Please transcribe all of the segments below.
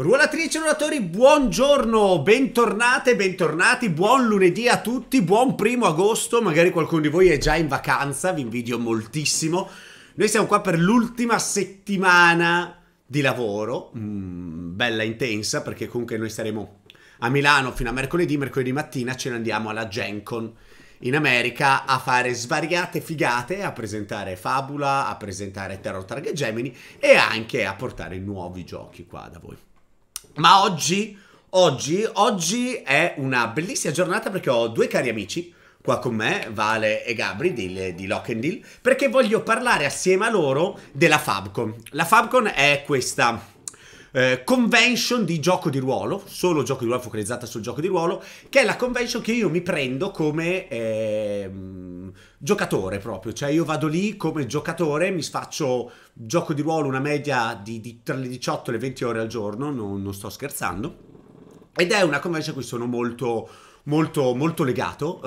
Ruolatrici e ruolatori, buongiorno, bentornate, bentornati, buon lunedì a tutti, buon primo agosto, magari qualcuno di voi è già in vacanza, vi invidio moltissimo. Noi siamo qua per l'ultima settimana di lavoro, mm, bella intensa, perché comunque noi saremo a Milano fino a mercoledì, mercoledì mattina ce ne andiamo alla Gencon in America a fare svariate figate, a presentare Fabula, a presentare Terror Target Gemini e anche a portare nuovi giochi qua da voi. Ma oggi, oggi, oggi è una bellissima giornata perché ho due cari amici qua con me, Vale e Gabri di, di Lockendil, perché voglio parlare assieme a loro della Fabcon. La Fabcon è questa eh, convention di gioco di ruolo, solo gioco di ruolo focalizzata sul gioco di ruolo, che è la convention che io mi prendo come eh, giocatore proprio, cioè io vado lì come giocatore, mi faccio gioco di ruolo una media di, di tra le 18 e le 20 ore al giorno, non, non sto scherzando, ed è una convention a cui sono molto molto, molto legato,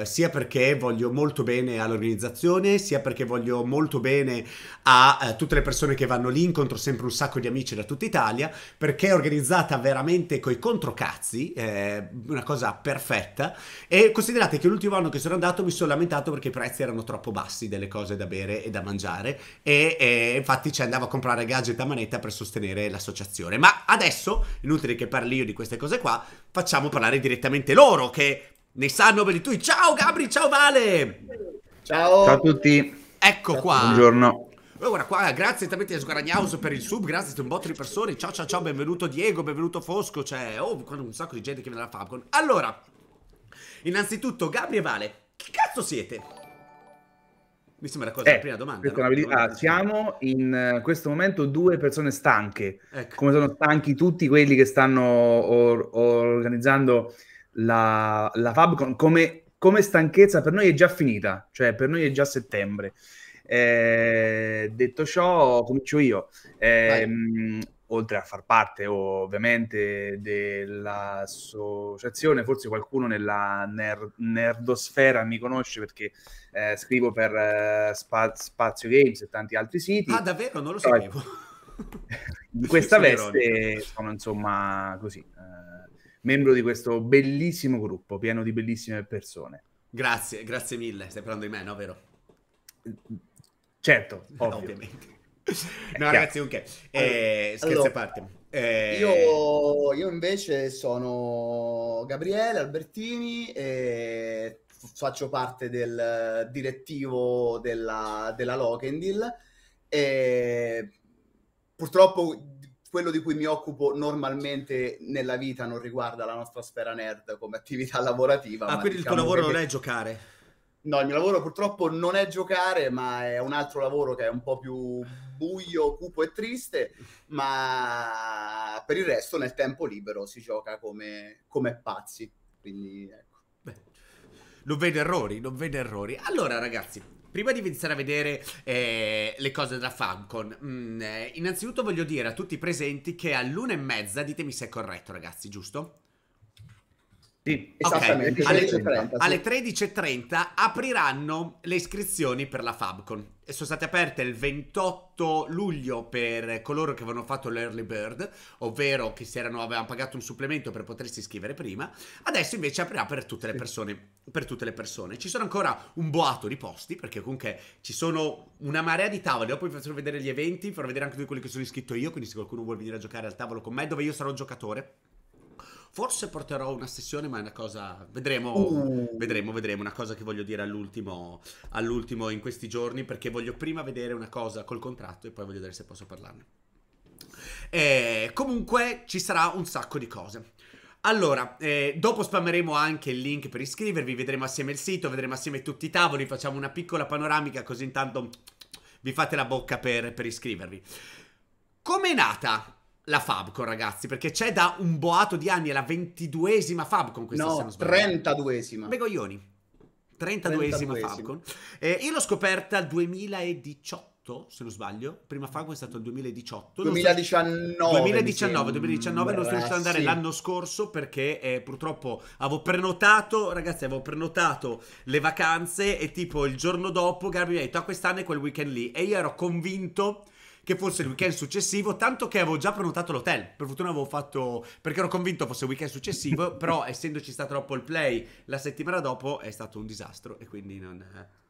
eh, sia perché voglio molto bene all'organizzazione, sia perché voglio molto bene a eh, tutte le persone che vanno lì, incontro sempre un sacco di amici da tutta Italia, perché è organizzata veramente coi controcazzi, eh, una cosa perfetta, e considerate che l'ultimo anno che sono andato mi sono lamentato perché i prezzi erano troppo bassi delle cose da bere e da mangiare, e, e infatti ci andavo a comprare gadget a manetta per sostenere l'associazione. Ma adesso, inutile che parli io di queste cose qua, facciamo parlare direttamente loro loro che ne sanno per i tuoi. Ciao Gabri, ciao Vale! Ciao, ciao a tutti. Ecco ciao. qua. Buongiorno. Allora, qua, grazie veramente a Sguaragnaus per il sub, grazie a un botto di persone. Ciao, ciao, ciao, benvenuto Diego, benvenuto Fosco, cioè, oh, un sacco di gente che viene dalla Fabcon. Allora, innanzitutto, Gabri e Vale, chi cazzo siete? Mi sembra cosa, eh, la prima domanda. No? Ah, siamo in eh, questo momento due persone stanche, ecco. come sono stanchi tutti quelli che stanno or- organizzando la, la Fabcon come, come, stanchezza per noi è già finita, cioè per noi è già settembre. Eh, detto ciò, comincio io. Eh, mh, oltre a far parte ovviamente dell'associazione, forse qualcuno nella ner- nerdosfera mi conosce perché eh, scrivo per eh, Spa- Spazio Games e tanti altri siti. Ah, davvero? Non lo sapevo. in questa veste sono insomma così. Eh, membro di questo bellissimo gruppo pieno di bellissime persone. Grazie, grazie mille. Stai parlando di me, no? Vero? Certo, ovvio. ovviamente. No, ragazzi, ok. Eh, scherzi allora, a parte. Eh... Io, io, invece sono Gabriele Albertini e faccio parte del direttivo della, della Locendil e purtroppo quello di cui mi occupo normalmente nella vita non riguarda la nostra sfera nerd come attività lavorativa. Ah, quindi diciamo il tuo diciamo lavoro che... non è giocare? No, il mio lavoro purtroppo non è giocare, ma è un altro lavoro che è un po' più buio, cupo e triste, ma per il resto nel tempo libero si gioca come, come pazzi. Quindi ecco. non vedo errori, non vedo errori. Allora ragazzi, prima di iniziare a vedere eh, le cose da Famcon, mh, mm, eh, innanzitutto voglio dire a tutti i presenti che all'una e mezza, ditemi se è corretto ragazzi, giusto? Sì, esattamente. Okay. Alle, 13.30 sì. apriranno le iscrizioni per la Fabcon. E sono state aperte il 28 luglio per coloro che avevano fatto l'early bird, ovvero che erano, avevano pagato un supplemento per potersi iscrivere prima. Adesso invece aprirà per tutte, persone, per tutte le persone. Ci sono ancora un boato di posti, perché comunque ci sono una marea di tavoli. Dopo vi faccio vedere gli eventi, farò vedere anche tutti quelli che sono iscritto io, quindi se qualcuno vuole venire a giocare al tavolo con me, dove io sarò giocatore Forse porterò una sessione, ma è una cosa. Vedremo, uh. vedremo, vedremo. Una cosa che voglio dire all'ultimo, all'ultimo in questi giorni, perché voglio prima vedere una cosa col contratto e poi voglio vedere se posso parlarne. E eh, comunque ci sarà un sacco di cose. Allora, eh, dopo spammeremo anche il link per iscrivervi, vedremo assieme il sito, vedremo assieme tutti i tavoli, facciamo una piccola panoramica così intanto vi fate la bocca per, per iscrivervi. Com'è nata la Fabcon, ragazzi, perché c'è da un boato di anni, è la ventiduesima Fabcon questa, no, trentaduesima. Begoglioni, trentaduesima Fabcon. Eh, io l'ho scoperta nel 2018 se non sbaglio. Prima Fabcon è stato il 2018. 2019. 2019, 2019 non sono riuscito ad andare sì. l'anno scorso perché eh, purtroppo avevo prenotato, ragazzi, avevo prenotato le vacanze e tipo il giorno dopo Gabriele mi ha detto ah, quest'anno è quel weekend lì e io ero convinto che fosse il weekend successivo, tanto che avevo già prenotato l'hotel. Per fortuna avevo fatto, perché ero convinto fosse il weekend successivo, però essendoci stato troppo il play la settimana dopo è stato un disastro e quindi non... Eh.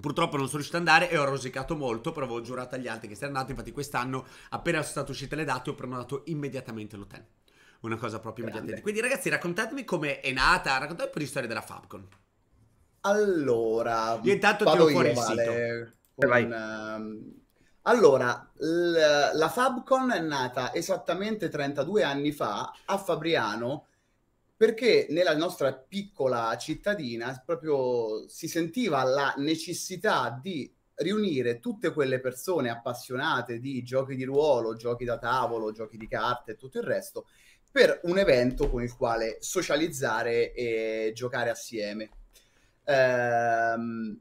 Purtroppo non sono riuscito ad andare e ho rosicato molto, però avevo giurato agli altri che sarei andato, infatti quest'anno appena sono state uscite le date ho prenotato immediatamente l'hotel. Una cosa proprio immediata. Quindi ragazzi raccontatemi come è nata, raccontate un po' di storia della Fabcon. Allora, io intanto tiro fuori io, il vale, sito. Con, ehm, allora, l- la Fabcon è nata esattamente 32 anni fa a Fabriano perché nella nostra piccola cittadina proprio si sentiva la necessità di riunire tutte quelle persone appassionate di giochi di ruolo, giochi da tavolo, giochi di carte e tutto il resto per un evento con il quale socializzare e giocare assieme. Ehm,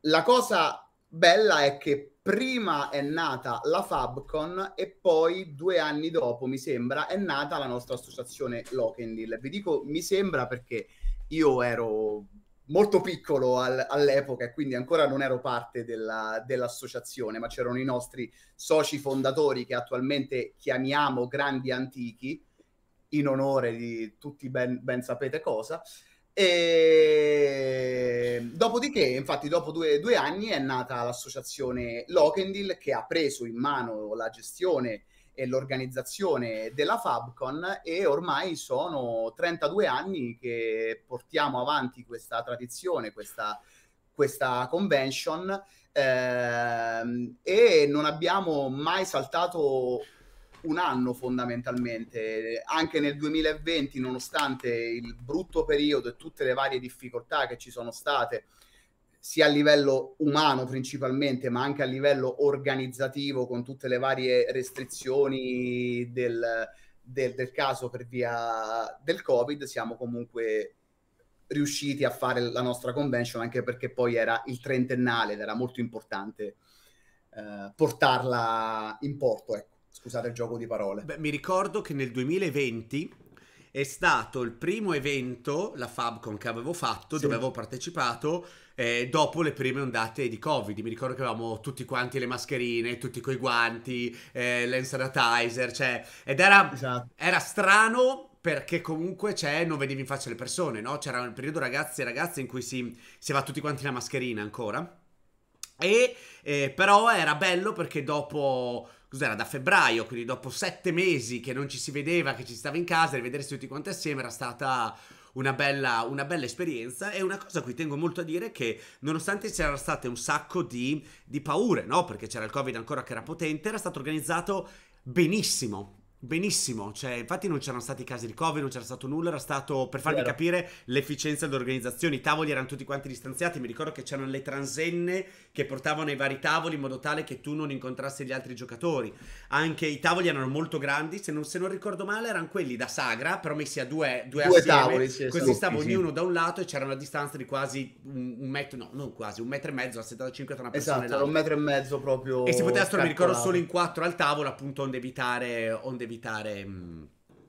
la cosa bella è che prima è nata la Fabcon e poi due anni dopo, mi sembra, è nata la nostra associazione Lockendill. Vi dico mi sembra perché io ero molto piccolo al, all'epoca e quindi ancora non ero parte della, dell'associazione, ma c'erano i nostri soci fondatori che attualmente chiamiamo grandi antichi in onore di tutti ben, ben sapete cosa e... Dopodiché, infatti, dopo due, due, anni è nata l'associazione Lockendil che ha preso in mano la gestione e l'organizzazione della Fabcon e ormai sono 32 anni che portiamo avanti questa tradizione, questa, questa convention ehm, e non abbiamo mai saltato un anno fondamentalmente, anche nel 2020 nonostante il brutto periodo e tutte le varie difficoltà che ci sono state, sia a livello umano principalmente, ma anche a livello organizzativo con tutte le varie restrizioni del, del, del caso per via del Covid, siamo comunque riusciti a fare la nostra convention anche perché poi era il trentennale ed era molto importante eh, portarla in porto. Ecco. Scusate il gioco di parole. Beh, mi ricordo che nel 2020 è stato il primo evento, la Fabcon che avevo fatto, sì. dove avevo partecipato, eh, dopo le prime ondate di Covid. Mi ricordo che avevamo tutti quanti le mascherine, tutti coi guanti, eh, sanitizer, cioè... Ed era, esatto. era strano perché comunque c'è, cioè, non vedevi in faccia le persone, no? C'era un periodo ragazzi e ragazze in cui si, si va tutti quanti la mascherina ancora. E eh, però era bello perché dopo cos'era, da febbraio, quindi dopo sette mesi che non ci si vedeva, che ci stava in casa, rivedersi tutti quanti assieme era stata una bella, una bella, esperienza e una cosa a cui tengo molto a dire è che nonostante c'erano state un sacco di, di paure, no? perché c'era il covid ancora che era potente, era stato organizzato benissimo Benissimo, cioè, infatti non c'erano stati casi di Covid, non c'era stato nulla, era stato per farvi Vero. capire l'efficienza dell'organizzazione. I tavoli erano tutti quanti distanziati, mi ricordo che c'erano le transenne che portavano i vari tavoli in modo tale che tu non incontrassi gli altri giocatori. Anche i tavoli erano molto grandi, se non, se non ricordo male erano quelli da sagra, però messi a due, due, due assieme. Tavoli, sì, Così stavo sì. ognuno da un lato e c'era una distanza di quasi un, un, metro, no, non quasi, un metro e mezzo, a 75 tra una persona esatto, e l'altra. un metro e mezzo proprio. E si poteva mi ricordo, solo in quattro al tavolo, appunto, onde evitare, onde evitare evitare mh,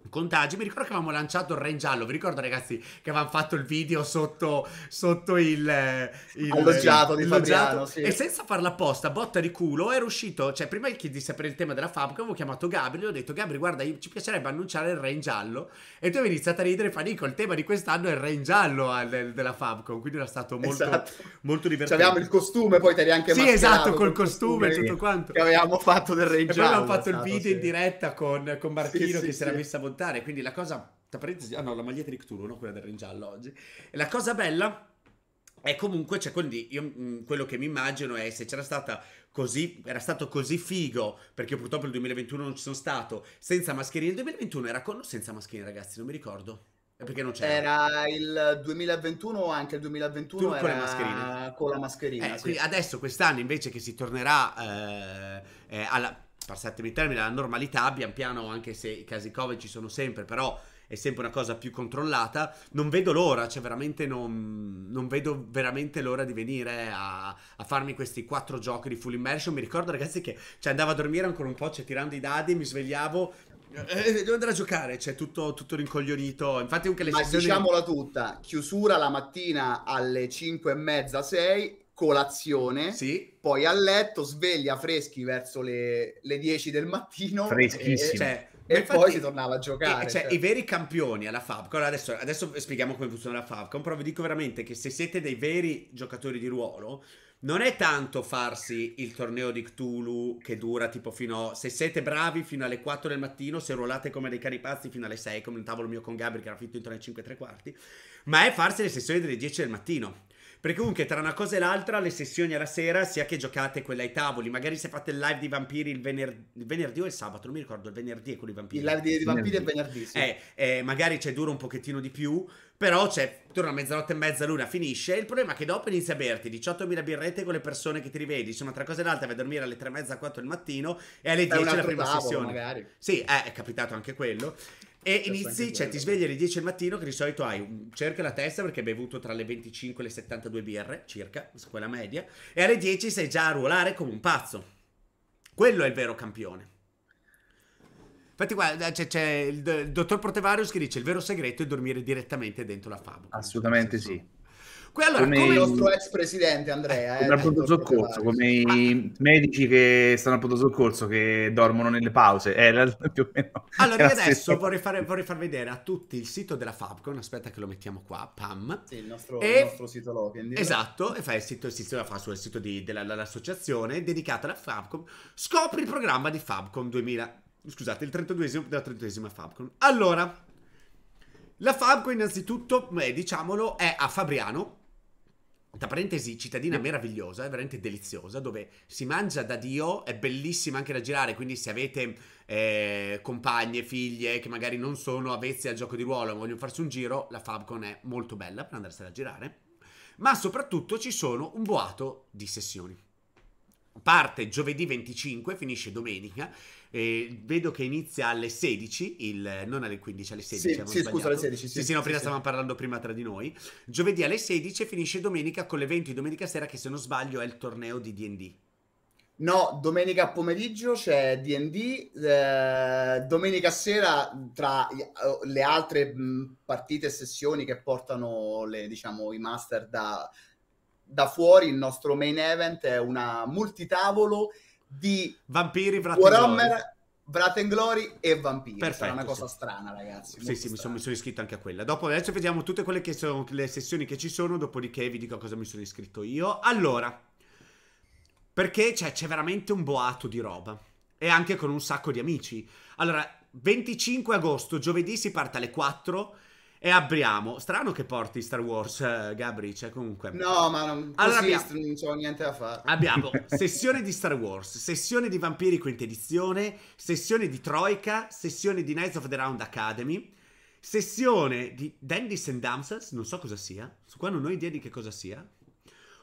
contagi. Mi ricordo che avevamo lanciato il rain giallo. Vi ricordo, ragazzi, che avevamo fatto il video sotto, sotto il, eh, il alloggiato di Fabriano, sì. E senza farla apposta, botta di culo, era uscito. Cioè, prima di sapere il tema della FAB, avevo chiamato Gabri. Gli ho detto: Gabri, guarda, ci piacerebbe annunciare il rain giallo. E tu avevi iniziato a ridere, Fanico. Il tema di quest'anno è il rain giallo al, della Fabcon. Quindi era stato molto, esatto. molto divertente. Cioè, avevamo il costume, poi te eri anche Sì, esatto, col costume e tutto quanto. Che avevamo fatto del rain in giallo. E poi avevamo fatto stato, il video sì. in diretta con, con Martino sì, che si era messa a raccontare. Quindi la cosa. Tra parentesi, ah no, la maglietta di Cthulhu, no? quella del ringiallo oggi. E la cosa bella è comunque, cioè, quindi io, mm, quello che mi immagino è se c'era stata così, era stato così figo, perché purtroppo il 2021 non ci sono stato, senza mascherine. Il 2021 era con o senza mascherine, ragazzi? Non mi ricordo. perché non c'era. Era il 2021, o anche il 2021 tu, con la mascherina. Con la mascherina eh, sì. Adesso, quest'anno, invece che si tornerà eh, eh, alla passatemi il termini, la normalità, pian piano, anche se i casi Covid ci sono sempre, però è sempre una cosa più controllata. Non vedo l'ora, cioè veramente non, non vedo veramente l'ora di venire a, a, farmi questi quattro giochi di full immersion. Mi ricordo ragazzi che cioè, andavo a dormire ancora un po', cioè tirando i dadi, mi svegliavo. Eh, eh devo andare a giocare, cioè tutto, tutto rincoglionito. Infatti, anche le Ma sessioni. Diciamola tutta: chiusura la mattina alle 5 e mezza, 6 colazione, sì. poi a letto, sveglia freschi verso le, le 10 del mattino. Freschissimo. E, cioè, e infatti, poi si tornava a giocare. E, cioè, cioè, i veri campioni alla Fabcon. Adesso, adesso spieghiamo come funziona la Fabcon. Però vi dico veramente che se siete dei veri giocatori di ruolo, non è tanto farsi il torneo di Cthulhu che dura tipo fino a... Se siete bravi fino alle 4 del mattino, se ruolate come dei pazzi fino alle 6, come il tavolo mio con Gabri che era fitto intorno alle 5 e tre quarti, ma è farsi le sessioni delle 10 del mattino. Perché comunque tra una cosa e l'altra, le sessioni alla sera, sia che giocate quella ai tavoli, magari se fate il live di vampiri il, vener- il venerdì o il sabato, non mi ricordo, il venerdì è quello di vampiri. Il live di, di vampiri è venerdì, sì. Eh, eh, magari c'è dura un pochettino di più, però cioè, torna a mezzanotte e mezza l'una, finisce. Il problema è che dopo inizia a berti 18.000 birrette con le persone che ti rivedi. Insomma, tra cose e l'altra, vai a dormire alle 3.30, 4 del mattino e alle 10 la prima sessione. Magari. Sì, eh, è capitato anche quello. E inizi, cioè ti svegli alle 10 del mattino che di solito hai un cerchio alla testa perché hai bevuto tra le 25 e le 72 birre, circa, quella media, e alle 10 sei già a ruolare come un pazzo. Quello è il vero campione. Infatti, qua c'è, c'è il, il, dottor Protevarius che dice: il vero segreto è dormire direttamente dentro la fabbrica. Assolutamente sì. Allora, come, come, il nostro ex presidente Andrea. Eh, come eh, pronto soccorso, come i medici che stanno al pronto soccorso che dormono nelle pause. Eh, la, allora, io adesso vorrei, fare, vorrei, far vedere a tutti il sito della Fabcon. Aspetta che lo mettiamo qua, PAM. Sì, il nostro, e... il nostro sito Logan. Esatto, e fa il sito, il sito, fa sul sito di, della, dell'associazione dedicata alla Fabcon. Scopri il programma di Fabcon 2000. Scusate, il 32esimo della 32esima Fabcon. Allora, la Fabcon innanzitutto, eh, diciamolo, è a Fabriano, tra parentesi, cittadina meravigliosa, è veramente deliziosa, dove si mangia da Dio, è bellissima anche da girare, quindi se avete eh, compagne, figlie che magari non sono avvezze al gioco di ruolo e vogliono farsi un giro, la Fabcon è molto bella per andarsela a girare. Ma soprattutto ci sono un boato di sessioni parte giovedì 25, finisce domenica e vedo che inizia alle 16, il, non alle 15, alle 16. Sì, sì scusa, alle 16. Sì, sì, sì no, prima stavamo parlando prima tra di noi. Giovedì alle 16 e finisce domenica con l'evento di domenica sera che se non sbaglio è il torneo di D&D. No, domenica pomeriggio c'è DD, eh, domenica sera tra eh, le altre partite e sessioni che portano le, diciamo, i master da, da fuori, il nostro main event è una multitavolo di Vampiri, Warhammer, Brat and Glory e Vampiri. Perfetto, Sarà una cosa sì. strana, ragazzi. Sì, sì, mi sono, mi sono, iscritto anche a quella. Dopo adesso vediamo tutte quelle che sono le sessioni che ci sono, dopodiché vi dico a cosa mi sono iscritto io. Allora, perché cioè, c'è veramente un boato di roba. E anche con un sacco di amici. Allora, 25 agosto, giovedì si parte alle 4 e apriamo. Strano che porti Star Wars, eh, Gabri, cioè comunque... No, ma non, allora abbiamo... non c'ho niente da fare. Abbiamo sessione di Star Wars, sessione di Vampiri quinta edizione, sessione di Troika, sessione di Knights of the Round Academy, sessione di Dandies and Damsels, non so cosa sia, su qua non ho idea di che cosa sia.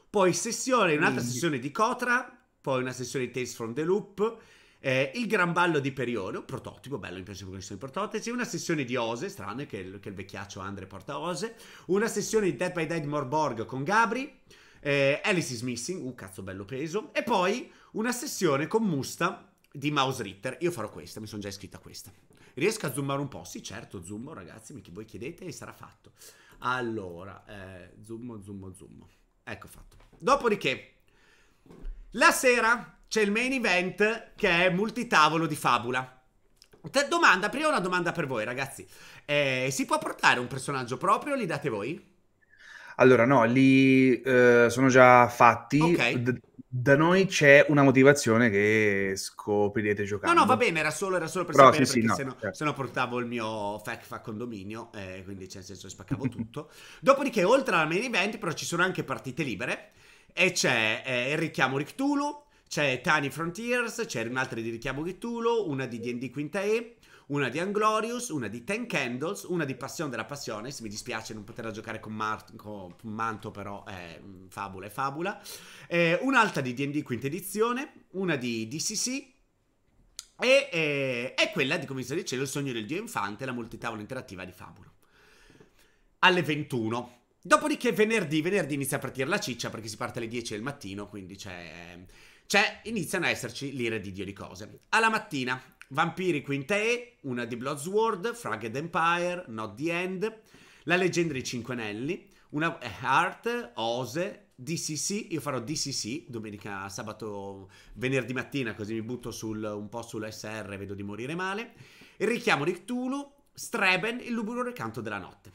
Poi sessione, un'altra mm. sessione di Cotra, poi una sessione di Tales from the Loop, eh, il Gran Ballo di Periodo, prototipo, bello, mi piace con questioni prototesi, una sessione di Ose, strano che, il, che il vecchiaccio Andre porta Ose, una sessione di Dead by Dead Morborg con Gabri, eh, Alice is Missing, un uh, cazzo bello peso, e poi una sessione con Musta di Mouse Ritter, io farò questa, mi sono già iscritta a questa. Riesco a zoomare un po'? Sì, certo, zoomo ragazzi, mi, voi chiedete e sarà fatto. Allora, eh, zoom, zoom, zoomo. Ecco fatto. Dopodiché, la sera c'è il main event che è multitavolo di fabula. Domanda, prima una domanda per voi ragazzi. Eh, si può portare un personaggio proprio li date voi? Allora no, li eh, sono già fatti. Okay. D- da noi c'è una motivazione che scoprirete giocando. No, no, va bene, era solo, era solo per Però, sapere, sì, perché sì, se, no, certo. se no portavo il mio fact fa condominio, eh, quindi c'è nel senso spaccavo tutto. Dopodiché, oltre alla main event, però ci sono anche partite libere, e c'è eh, il richiamo Rictulu, c'è Tiny Frontiers, c'è un'altra di Richiamo Cthulhu, una di D&D Quinta E, una di Anglorious, una di Ten Candles, una di Passione della Passione, se mi dispiace non poterla giocare con, Marco Manto però è mm, fabula è fabula, eh, un'altra di D&D Quinta Edizione, una di DCC, e eh, è quella di, come vi sto il sogno del Dio Infante, la multitavola interattiva di Fabulo. Alle 21. Dopodiché venerdì, venerdì inizia a partire la ciccia perché si parte alle 10 del mattino, quindi c'è... Eh, cioè, iniziano a esserci l'ira di Dio di cose. Alla mattina, Vampiri Quinta una di Bloodsword, Fragged Empire, Not the End, La leggenda dei Cinque Anelli, una eh, Heart, Ose, DCC, io farò DCC domenica, sabato, venerdì mattina, così mi butto sul, un po' sull'SR e vedo di morire male. Il richiamo di Cthulhu, Streben, il lugubre recanto della notte.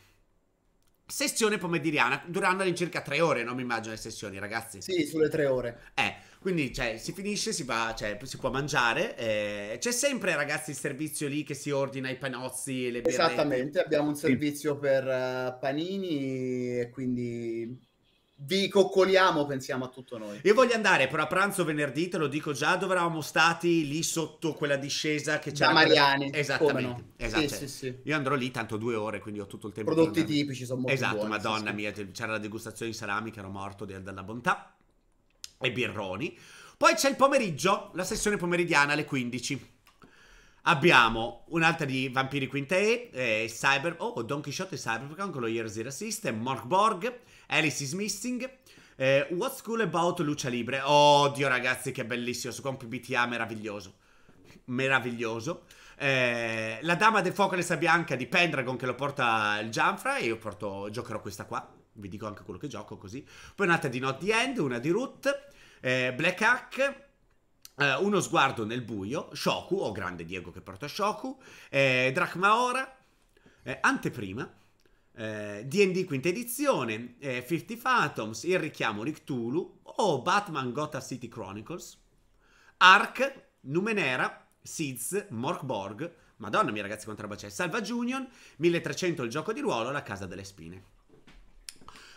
Sessione pomeridiana, durando all'incirca tre ore, non mi immagino le sessioni, ragazzi. Sì, sulle tre ore. Eh, quindi, cioè, si finisce, si va, cioè, si può mangiare. Eh, c'è sempre, ragazzi, il servizio lì che si ordina i panozzi e le berrette. Esattamente, abbiamo un servizio per eh, panini e quindi vi coccoliamo, pensiamo a tutto noi. Io voglio andare però a pranzo venerdì, te lo dico già, dove eravamo stati lì sotto quella discesa che c'era. Da Mariani. Quella... Esattamente. No? Esatto. Sì, sì, cioè, sì. Io andrò lì tanto due ore, quindi ho tutto il tempo. Prodotti tipici sono molto esatto, buoni. Esatto, madonna mia, c'era la degustazione di salami che ero morto della bontà e birroni. Poi c'è il pomeriggio, la sessione pomeridiana alle 15. Abbiamo un'altra di Vampiri Quinta eh, Cyber... Oh, Don Quixote e Cyberpunk con lo Year Zero System, Mork Borg, Alice is Missing, eh, What's Cool About Lucia Libre. Oh, Dio ragazzi, che bellissimo, su compi BTA meraviglioso. Meraviglioso. Eh, la Dama del Fuoco e l'Essa Bianca di Pendragon che lo porta il Gianfra e io porto, giocherò questa qua vi dico anche quello che gioco così. Poi un'altra di Not the End, una di Root, eh, Black Hack, eh, Uno sguardo nel buio, Shoku, o grande Diego che porta Shoku, eh, Drachma eh, Anteprima, D&D eh, quinta edizione, eh, 50 Phantoms, Il richiamo Rictulu, o oh, Batman Gotha City Chronicles, Ark, Numenera, Seeds, Morkborg, Madonna mia ragazzi quanta roba c'è, Salva Junior, 1300 il gioco di ruolo, La casa delle spine.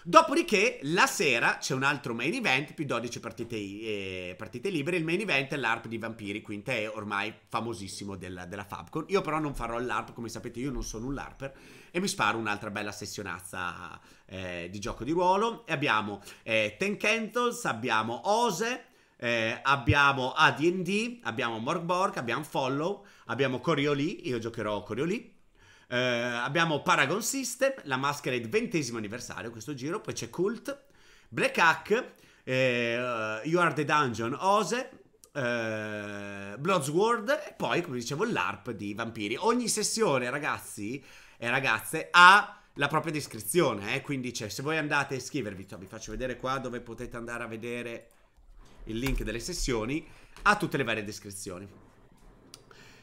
Dopodiché, la sera c'è un altro main event, più 12 partite, eh, partite libere. Il main event è l'ARP di Vampiri, quindi è ormai famosissimo della, della Fabcon. Io però non farò l'ARP, come sapete io non sono un LARPer, e mi sparo un'altra bella sessionazza eh, di gioco di ruolo. E abbiamo eh, Ten Candles, abbiamo Ose, eh, abbiamo AD&D, abbiamo Morgborg, abbiamo Follow, abbiamo Corioli, io giocherò Corioli eh, abbiamo Paragon System, la maschera Masquerade ventesimo anniversario questo giro, poi c'è Cult, Black Hack, eh, You Are the Dungeon, Ose, eh, Bloodsword e poi, come dicevo, l'ARP di vampiri. Ogni sessione, ragazzi e ragazze, ha la propria descrizione, eh? quindi c'è, se voi andate a iscrivervi, vi faccio vedere qua dove potete andare a vedere il link delle sessioni, ha tutte le varie descrizioni.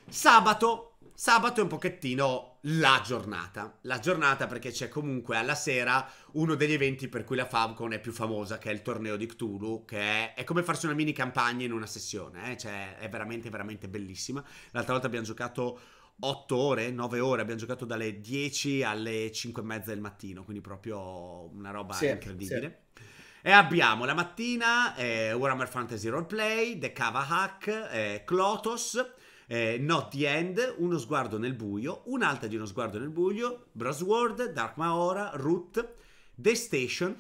Sabato Sabato è un pochettino la giornata. La giornata perché c'è comunque alla sera uno degli eventi per cui la Famcon è più famosa, che è il torneo di Cthulhu, che è, è come farsi una mini campagna in una sessione, eh? cioè è veramente, veramente bellissima. L'altra volta abbiamo giocato 8 ore, 9 ore, abbiamo giocato dalle 10 alle 5 e mezza del mattino, quindi proprio una roba sì, incredibile. Sì. E abbiamo la mattina eh, Warhammer Fantasy Roleplay, The Cava Hack, eh, Clotos eh, Not the End, Uno sguardo nel buio, Un'altra di uno sguardo nel buio, Brosword, Dark Maora, Root, The Station,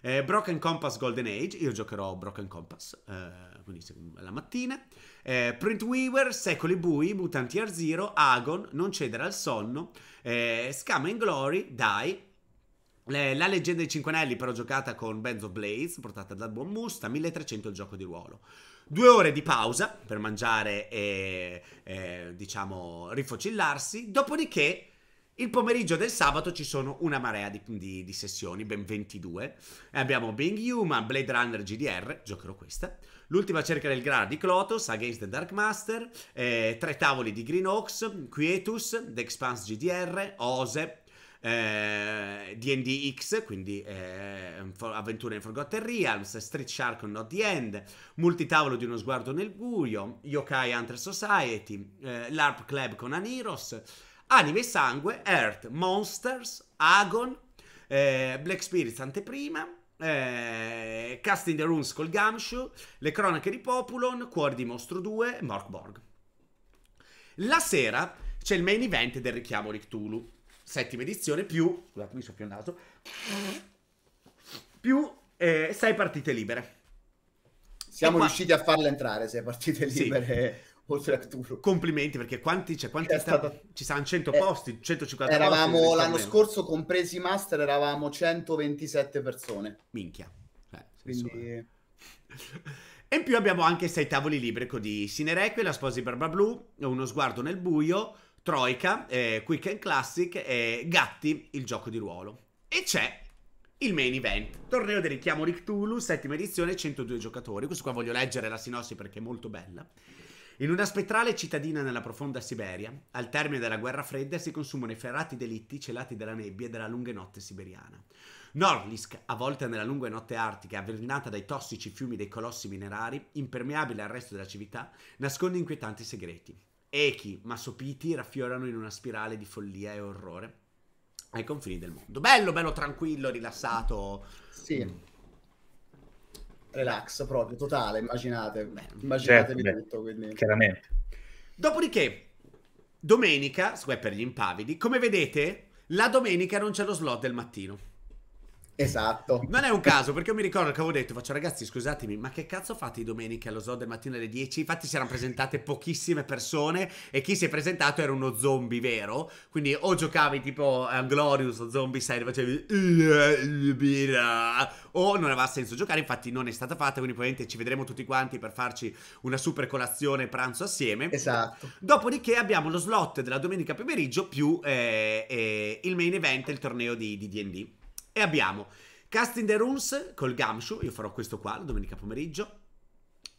eh, Broken Compass Golden Age, io giocherò Broken Compass, eh, quindi la mattina. Eh, Weaver, Secoli Bui, Mutanti Air Zero, Agon, Non cedere al sonno, eh, Scam and Glory, Die. la leggenda dei Cinque Anelli però giocata con Benzo Blaze, portata dal buon Musta, 1300 il gioco di ruolo. Due ore di pausa per mangiare e, e diciamo rifocillarsi, dopodiché il pomeriggio del sabato ci sono una marea di, di, di sessioni, ben 22. E abbiamo Being Human, Blade Runner GDR, giocherò questa. L'ultima cerca del Graal di Clotos, Against the Dark Master. Eh, tre tavoli di Green Oaks, Quietus, The Expanse GDR, Ose, eh, DDX, quindi eh, Avventure in Forgotten Realms, Street Shark Not the End, Multitavolo di uno sguardo nel buio, Yokai Hunter Society, eh, LARP Club con Aniros, Anime Sangue, Earth, Monsters, Agon, eh, Black Spirits anteprima, eh, Casting the Runes col Gamshu, Le cronache di Populon, Cuori di Mostro 2, Morkborg. La sera c'è il main event del richiamo Rictulu settima edizione più, scusate mi soffio il naso, più eh, sei partite libere. Siamo qua... riusciti a farla entrare, sei partite libere. Sì. Oltre a Cthulhu. Complimenti perché quanti, cioè, quanti stato... ci saranno 100 eh, posti, 150 eravamo, posti. L'anno scorso, compresi master, eravamo 127 persone. Minchia. Eh, Quindi... e in più abbiamo anche sei tavoli liberi ecco, di Sinereque, La sposa di Barba Blu, Uno sguardo nel buio, Troika, eh, Quick and Classic e Gatti, il gioco di ruolo. E c'è il main event, torneo del richiamo Rictulu, settima edizione, 102 giocatori. Questo qua voglio leggere la sinossi perché è molto bella. In una spettrale cittadina nella profonda Siberia, al termine della guerra fredda si consumano i ferrati delitti celati dalla nebbia e dalla lunga notte siberiana. Norlisk, avvolta nella lunga notte artica, avvelenata dai tossici fiumi dei colossi minerari, impermeabile al resto della civiltà, nasconde inquietanti segreti. Eki, Masopiti raffiorano in una spirale di follia e orrore ai confini del mondo. Bello, bello tranquillo, rilassato. Sì. Mm. Relax proprio, totale, immaginate. Beh, immaginatevi certo, tutto. Quindi. Chiaramente. Dopodiché, domenica, per gli impavidi, come vedete, la domenica non c'è lo slot del mattino. Esatto. Non è un caso, perché io mi ricordo che avevo detto, faccio ragazzi scusatemi, ma che cazzo fate i domeniche allo zoo del mattino alle 10? Infatti si erano presentate pochissime persone e chi si è presentato era uno zombie vero, quindi o giocavi tipo a Glorious o Zombie Side, facevi o non aveva senso giocare, infatti non è stata fatta, quindi probabilmente ci vedremo tutti quanti per farci una super colazione pranzo assieme. Esatto. Dopodiché abbiamo lo slot della domenica pomeriggio più eh, eh, il main event, il torneo di, di D&D. E abbiamo Cast in the Rooms col Gamshu, io farò questo qua domenica pomeriggio,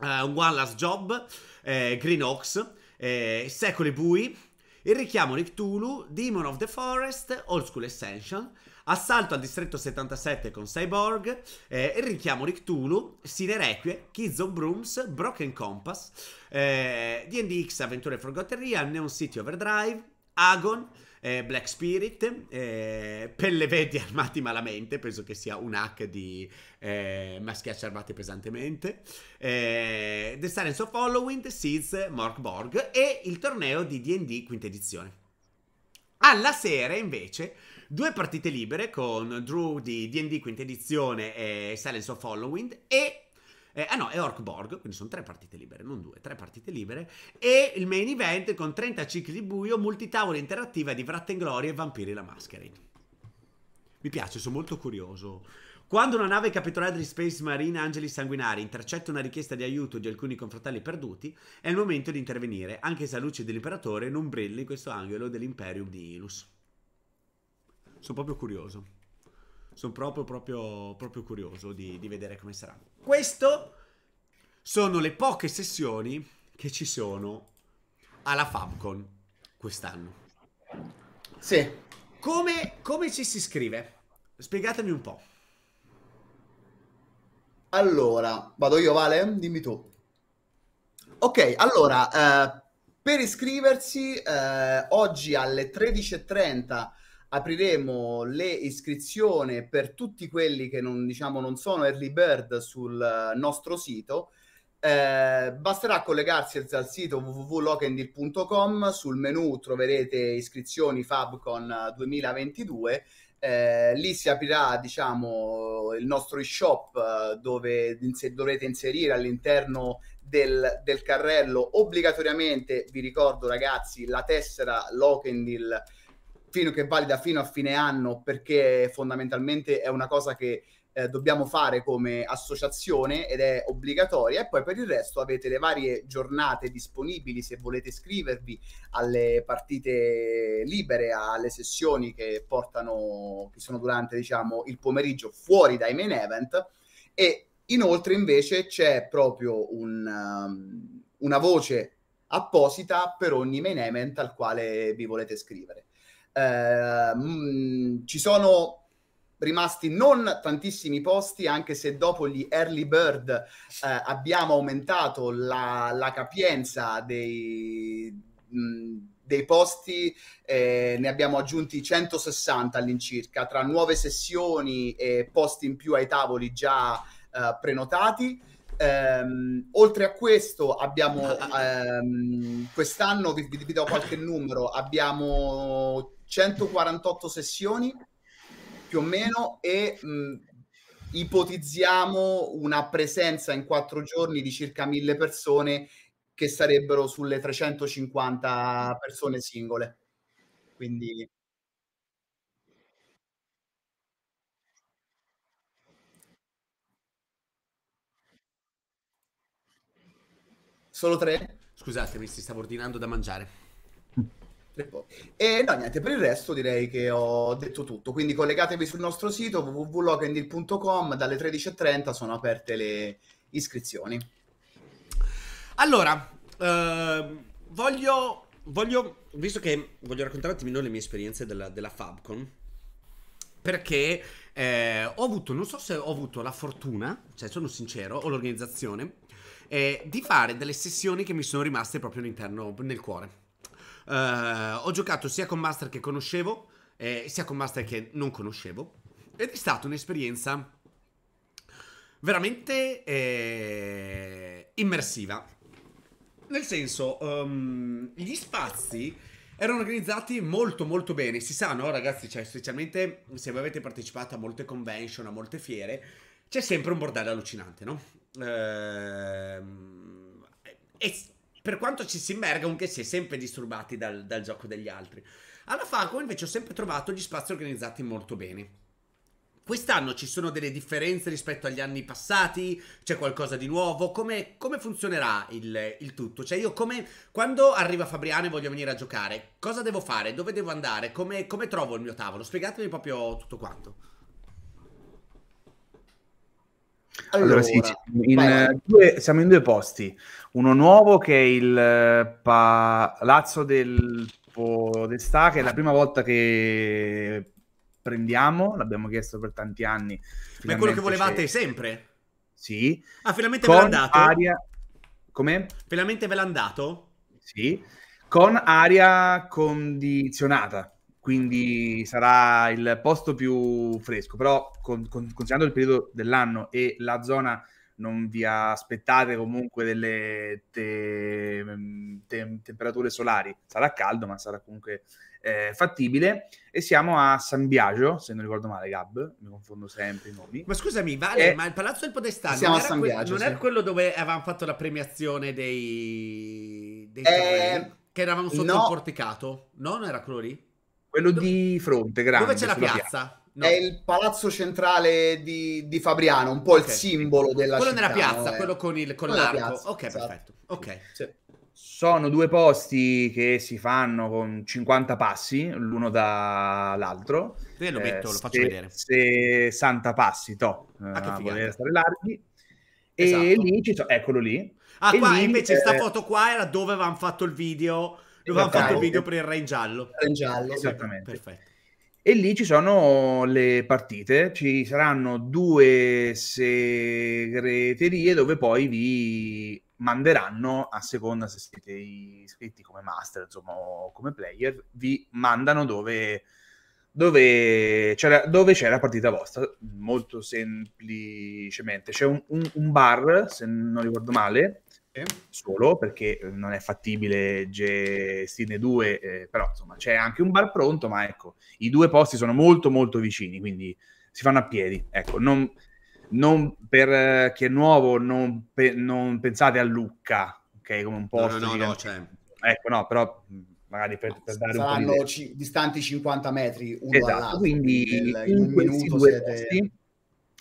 uh, One Last Job, eh, Green Ox, eh, Secoli Bui, il richiamo di Cthulhu, Demon of the Forest, Old School Essential, Assalto al distretto 77 con Cyborg, eh, il richiamo di Cthulhu, Sine Requie, Kids of Brooms, Broken Compass, eh, D&DX Avventure Forgotten Real, Neon City Overdrive, Agon, eh, Black Spirit, eh, Pelle Verdi Armati Malamente, penso che sia un hack di eh, Maschiacci Armati Pesantemente, eh, The Silence of Halloween, Seeds, Mork Borg e il torneo di D&D quinta edizione. Alla sera invece due partite libere con Drew di D&D quinta edizione e Silence of Halloween e eh, ah no, è Orkborg, quindi sono tre partite libere, non due, tre partite libere, e il main event con 30 cicli di buio, multitavola interattiva di Vrattengloria e Vampiri la Masquerade. Mi piace, sono molto curioso. Quando una nave capitolare di Space Marine Angeli Sanguinari intercetta una richiesta di aiuto di alcuni confratelli perduti, è il momento di intervenire, anche se a luce dell'imperatore non brilli questo angelo dell'imperium di Ilus. Sono proprio curioso. Sono proprio, proprio, proprio curioso di, di vedere come sarà. Queste sono le poche sessioni che ci sono alla FabCon quest'anno. Sì. Come, come, ci si scrive? Spiegatemi un po'. Allora, vado io, Vale? Dimmi tu. Ok, allora, eh, per iscriversi, eh, oggi alle 13.30 apriremo le iscrizioni per tutti quelli che non, diciamo, non sono early bird sul eh, nostro sito. Eh, basterà collegarsi al, al sito www.locandil.com, sul menu troverete iscrizioni Fabcon 2022 eh, eh, lì si aprirà diciamo il nostro e-shop eh, dove inser- dovrete inserire all'interno del, del, carrello obbligatoriamente vi ricordo ragazzi la tessera Locendil fino, che valida fino a fine anno perché fondamentalmente è una cosa che eh, dobbiamo fare come associazione ed è obbligatoria e poi per il resto avete le varie giornate disponibili se volete iscrivervi alle partite libere, alle sessioni che portano, che sono durante diciamo il pomeriggio fuori dai main event e inoltre invece c'è proprio un, um, una voce apposita per ogni main event al quale vi volete iscrivere. Ehm, mm, ci sono rimasti non tantissimi posti, anche se dopo gli early bird eh, abbiamo aumentato la, la capienza dei, mh, mm, dei posti, eh, ne abbiamo aggiunti 160 all'incirca, tra nuove sessioni e posti in più ai tavoli già eh, prenotati. Ehm, oltre a questo abbiamo ehm, quest'anno vi, vi do qualche numero abbiamo 148 sessioni più o meno e mh, ipotizziamo una presenza in quattro giorni di circa mille persone che sarebbero sulle 350 persone singole. Quindi Solo tre? Scusatemi, si stava ordinando da mangiare. E no, niente, per il resto direi che ho detto tutto. Quindi collegatevi sul nostro sito www.logandil.com, dalle 13.30 sono aperte le iscrizioni. Allora, eh, voglio, voglio, visto che voglio raccontare un attimino le mie esperienze della, della Fabcon, perché eh, ho avuto, non so se ho avuto la fortuna, cioè sono sincero, o l'organizzazione, eh, di fare delle sessioni che mi sono rimaste proprio all'interno, nel cuore. Uh, ho giocato sia con Master che conoscevo, eh, sia con Master che non conoscevo. Ed è stata un'esperienza veramente eh, immersiva. Nel senso, um, gli spazi erano organizzati molto molto bene. Si sa, no ragazzi, cioè, specialmente se voi avete partecipato a molte convention, a molte fiere, c'è sempre un bordello allucinante, no? Ehm, e per quanto ci si immerga, comunque si è sempre disturbati dal, dal gioco degli altri. Alla Falco invece ho sempre trovato gli spazi organizzati molto bene. Quest'anno ci sono delle differenze rispetto agli anni passati? C'è qualcosa di nuovo? Come, come funzionerà il, il, tutto? Cioè io come... Quando arriva Fabriano e voglio venire a giocare, cosa devo fare? Dove devo andare? Come, come trovo il mio tavolo? Spiegatemi proprio tutto quanto. Allora, allora sì, In due, siamo in due posti. Uno nuovo che è il eh, Palazzo del Podestà, che è la prima volta che prendiamo, l'abbiamo chiesto per tanti anni. Ma è quello che volevate c'è. sempre? Sì. Ah, finalmente ve l'ha dato? Aria... Come? Finalmente ve l'hanno dato? Sì. Con aria condizionata quindi sarà il posto più fresco, però con, con, considerando il periodo dell'anno e la zona non vi aspettate comunque delle te, mm, te, temperature solari, sarà caldo ma sarà comunque eh, fattibile e siamo a San Biagio, se non ricordo male Gab, mi confondo sempre i nomi. Ma scusami, Vale, e... Eh, ma il Palazzo del Podestà siamo non, a San que- Biagio, non sì. era quello dove avevamo fatto la premiazione dei... dei eh... Che eravamo sotto no. il porticato, no? Non era quello lì? Quello Do- di fronte, grande. Dove c'è la piazza? piazza. No. È il palazzo centrale di, di Fabriano, un po' okay. il simbolo della quello città. Quello nella piazza, no? Eh. quello con, il, con l'arco. Piazza, ok, esatto. perfetto. Ok. Sì. Sono due posti che si fanno con 50 passi l'uno dall'altro. Io lo metto, eh, lo eh, faccio se, vedere. 60 passi, to. Eh, ah, eh, stare larghi. Esatto. E lì ci sono, eccolo lì. Ah, e qua lì, invece eh... foto qua era dove avevamo fatto il video dove hanno fatto il video per il re in giallo. Re in giallo, esattamente. Perfetto. E lì ci sono le partite, ci saranno due segreterie dove poi vi manderanno, a seconda se siete iscritti come master, insomma, o come player, vi mandano dove, dove, c'è, dove c'è la partita vostra, molto semplicemente. C'è un, un, un bar, se non ricordo male, solo perché eh, non è fattibile gestirne due, eh, però insomma c'è anche un bar pronto, ma ecco, i due posti sono molto molto vicini, quindi si fanno a piedi, ecco, non, non per eh, chi è nuovo, non, pe- non, pensate a Lucca, ok, come un posto. No, no, no, no cioè... Ecco, no, però mm, magari per, per dare Saranno un po' di... distanti 50 metri uno esatto, quindi nel, in, un minuto siete... posti,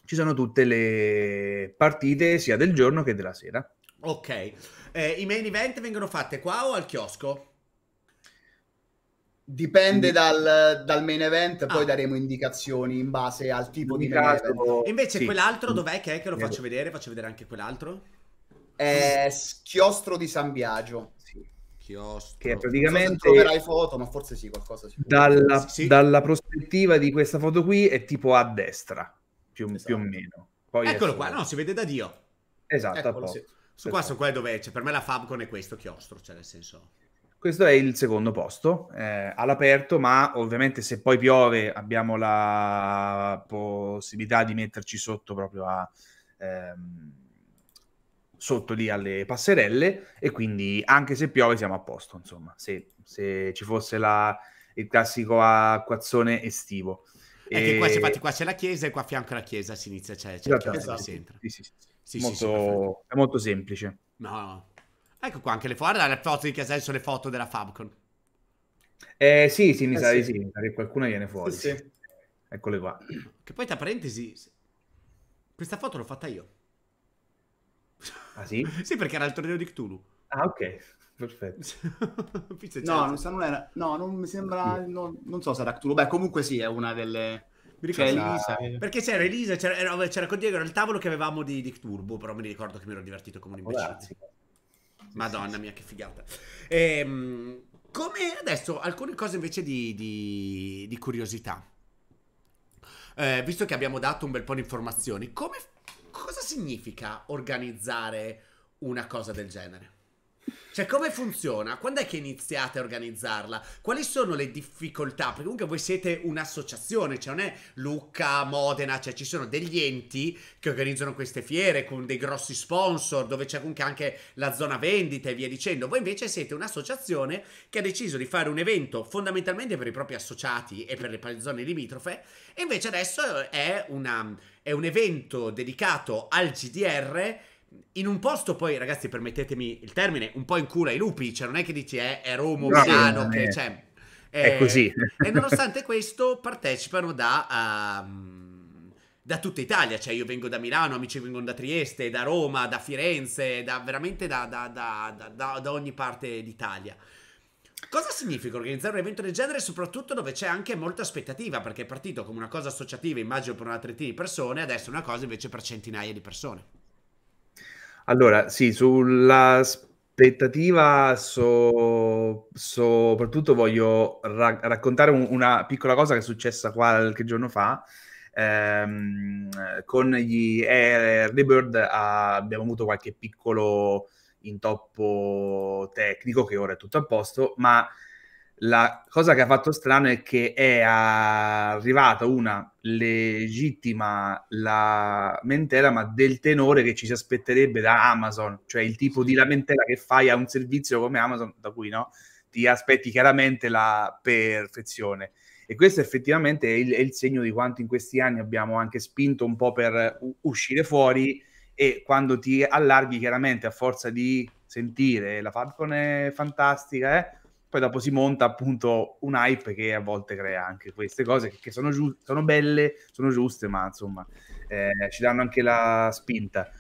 ci sono tutte le partite sia del giorno che della sera. Ok, eh, i main event vengono fatte qua o al chiosco? Dipende dal, dal, main event, poi ah. daremo indicazioni in base al tipo in di caso, Invece sì. quell'altro dov'è che è che lo faccio vedere? Faccio vedere anche quell'altro? È Chiostro di San Biagio. Sì. Chiostro. Che è praticamente... troverai foto, ma forse sì, qualcosa si dalla, sì. dalla, prospettiva di questa foto qui è tipo a destra, più, esatto. più o esatto. meno. Poi Eccolo qua, no, si vede da Dio. Esatto, Eccolo, sì. Su qua sono quelle dove cioè, per me la Fabcon è questo chiostro, cioè nel senso... Questo è il secondo posto, eh, all'aperto, ma ovviamente se poi piove abbiamo la possibilità di metterci sotto proprio a... Ehm, sotto lì alle passerelle e quindi anche se piove siamo a posto, insomma, se, se ci fosse la, il classico acquazzone estivo. È e... che qua, infatti, qua c'è la chiesa e qua a fianco alla chiesa si inizia, cioè, c'è, c'è la esatto. chiesa, si esatto. entra. Sì, sì, sì. Sì, molto, sì, sì, è molto semplice. No, Ecco qua anche le foto. Guarda le foto di Casel sono le foto della Fabcon. Eh sì, sì, mi eh, sa di sì, che qualcuna viene fuori. Eccole qua. Che poi tra parentesi, questa foto l'ho fatta io. Ah sì? sì, perché era il torneo di Cthulhu. Ah ok. Perfetto. no, certo. non, sa, non era, no, non mi sembra. Non, non so se era Cthulhu. Beh, comunque sì, è una delle mi ricordo c'è Elisa. Eh. Perché c'era Elisa, c'era, c'era con Diego, era il tavolo che avevamo di Dick Turbo, però mi ricordo che mi ero divertito come un oh, imbecille. Madonna mia, che figata. Ehm, come adesso, alcune cose invece di, di, di curiosità. Eh, visto che abbiamo dato un bel po' di informazioni, come, cosa significa organizzare una cosa del genere? Cioè, come funziona? Quando è che iniziate a organizzarla? Quali sono le difficoltà? Perché comunque voi siete un'associazione, cioè non è Lucca, Modena, cioè ci sono degli enti che organizzano queste fiere con dei grossi sponsor, dove c'è comunque anche la zona vendita e via dicendo. Voi invece siete un'associazione che ha deciso di fare un evento fondamentalmente per i propri associati e per le zone limitrofe, e invece adesso è, una, è un evento dedicato al GDR in un posto poi, ragazzi, permettetemi il termine, un po' in cura ai lupi, cioè non è che dici eh, è Roma, no, Milano, no, che eh. c'è... Eh, è così. e nonostante questo partecipano da, uh, da, tutta Italia, cioè io vengo da Milano, amici vengono da Trieste, da Roma, da Firenze, da, veramente da, da ogni parte d'Italia. Cosa significa organizzare un evento del genere, soprattutto dove c'è anche molta aspettativa? Perché è partito come una cosa associativa, immagino, per una trentina di persone, adesso è una cosa invece per centinaia di persone. Allora, sì, sulla aspettativa so, soprattutto voglio ra- raccontare un- una piccola cosa che è successa qualche giorno fa. Ehm, con gli Airbird Bird abbiamo avuto qualche piccolo intoppo tecnico che ora è tutto a posto, ma la cosa che ha fatto strano è che è arrivata una legittima lamentela, ma del tenore che ci si aspetterebbe da Amazon, cioè il tipo di lamentela che fai a un servizio come Amazon, da cui no, ti aspetti chiaramente la perfezione. E questo effettivamente è il, è il segno di quanto in questi anni abbiamo anche spinto un po' per uscire fuori e quando ti allarghi chiaramente a forza di sentire la Falcon è fantastica, eh? poi dopo si monta appunto un hype che a volte crea anche queste cose che sono, giu- sono belle, sono giuste, ma insomma eh, ci danno anche la spinta.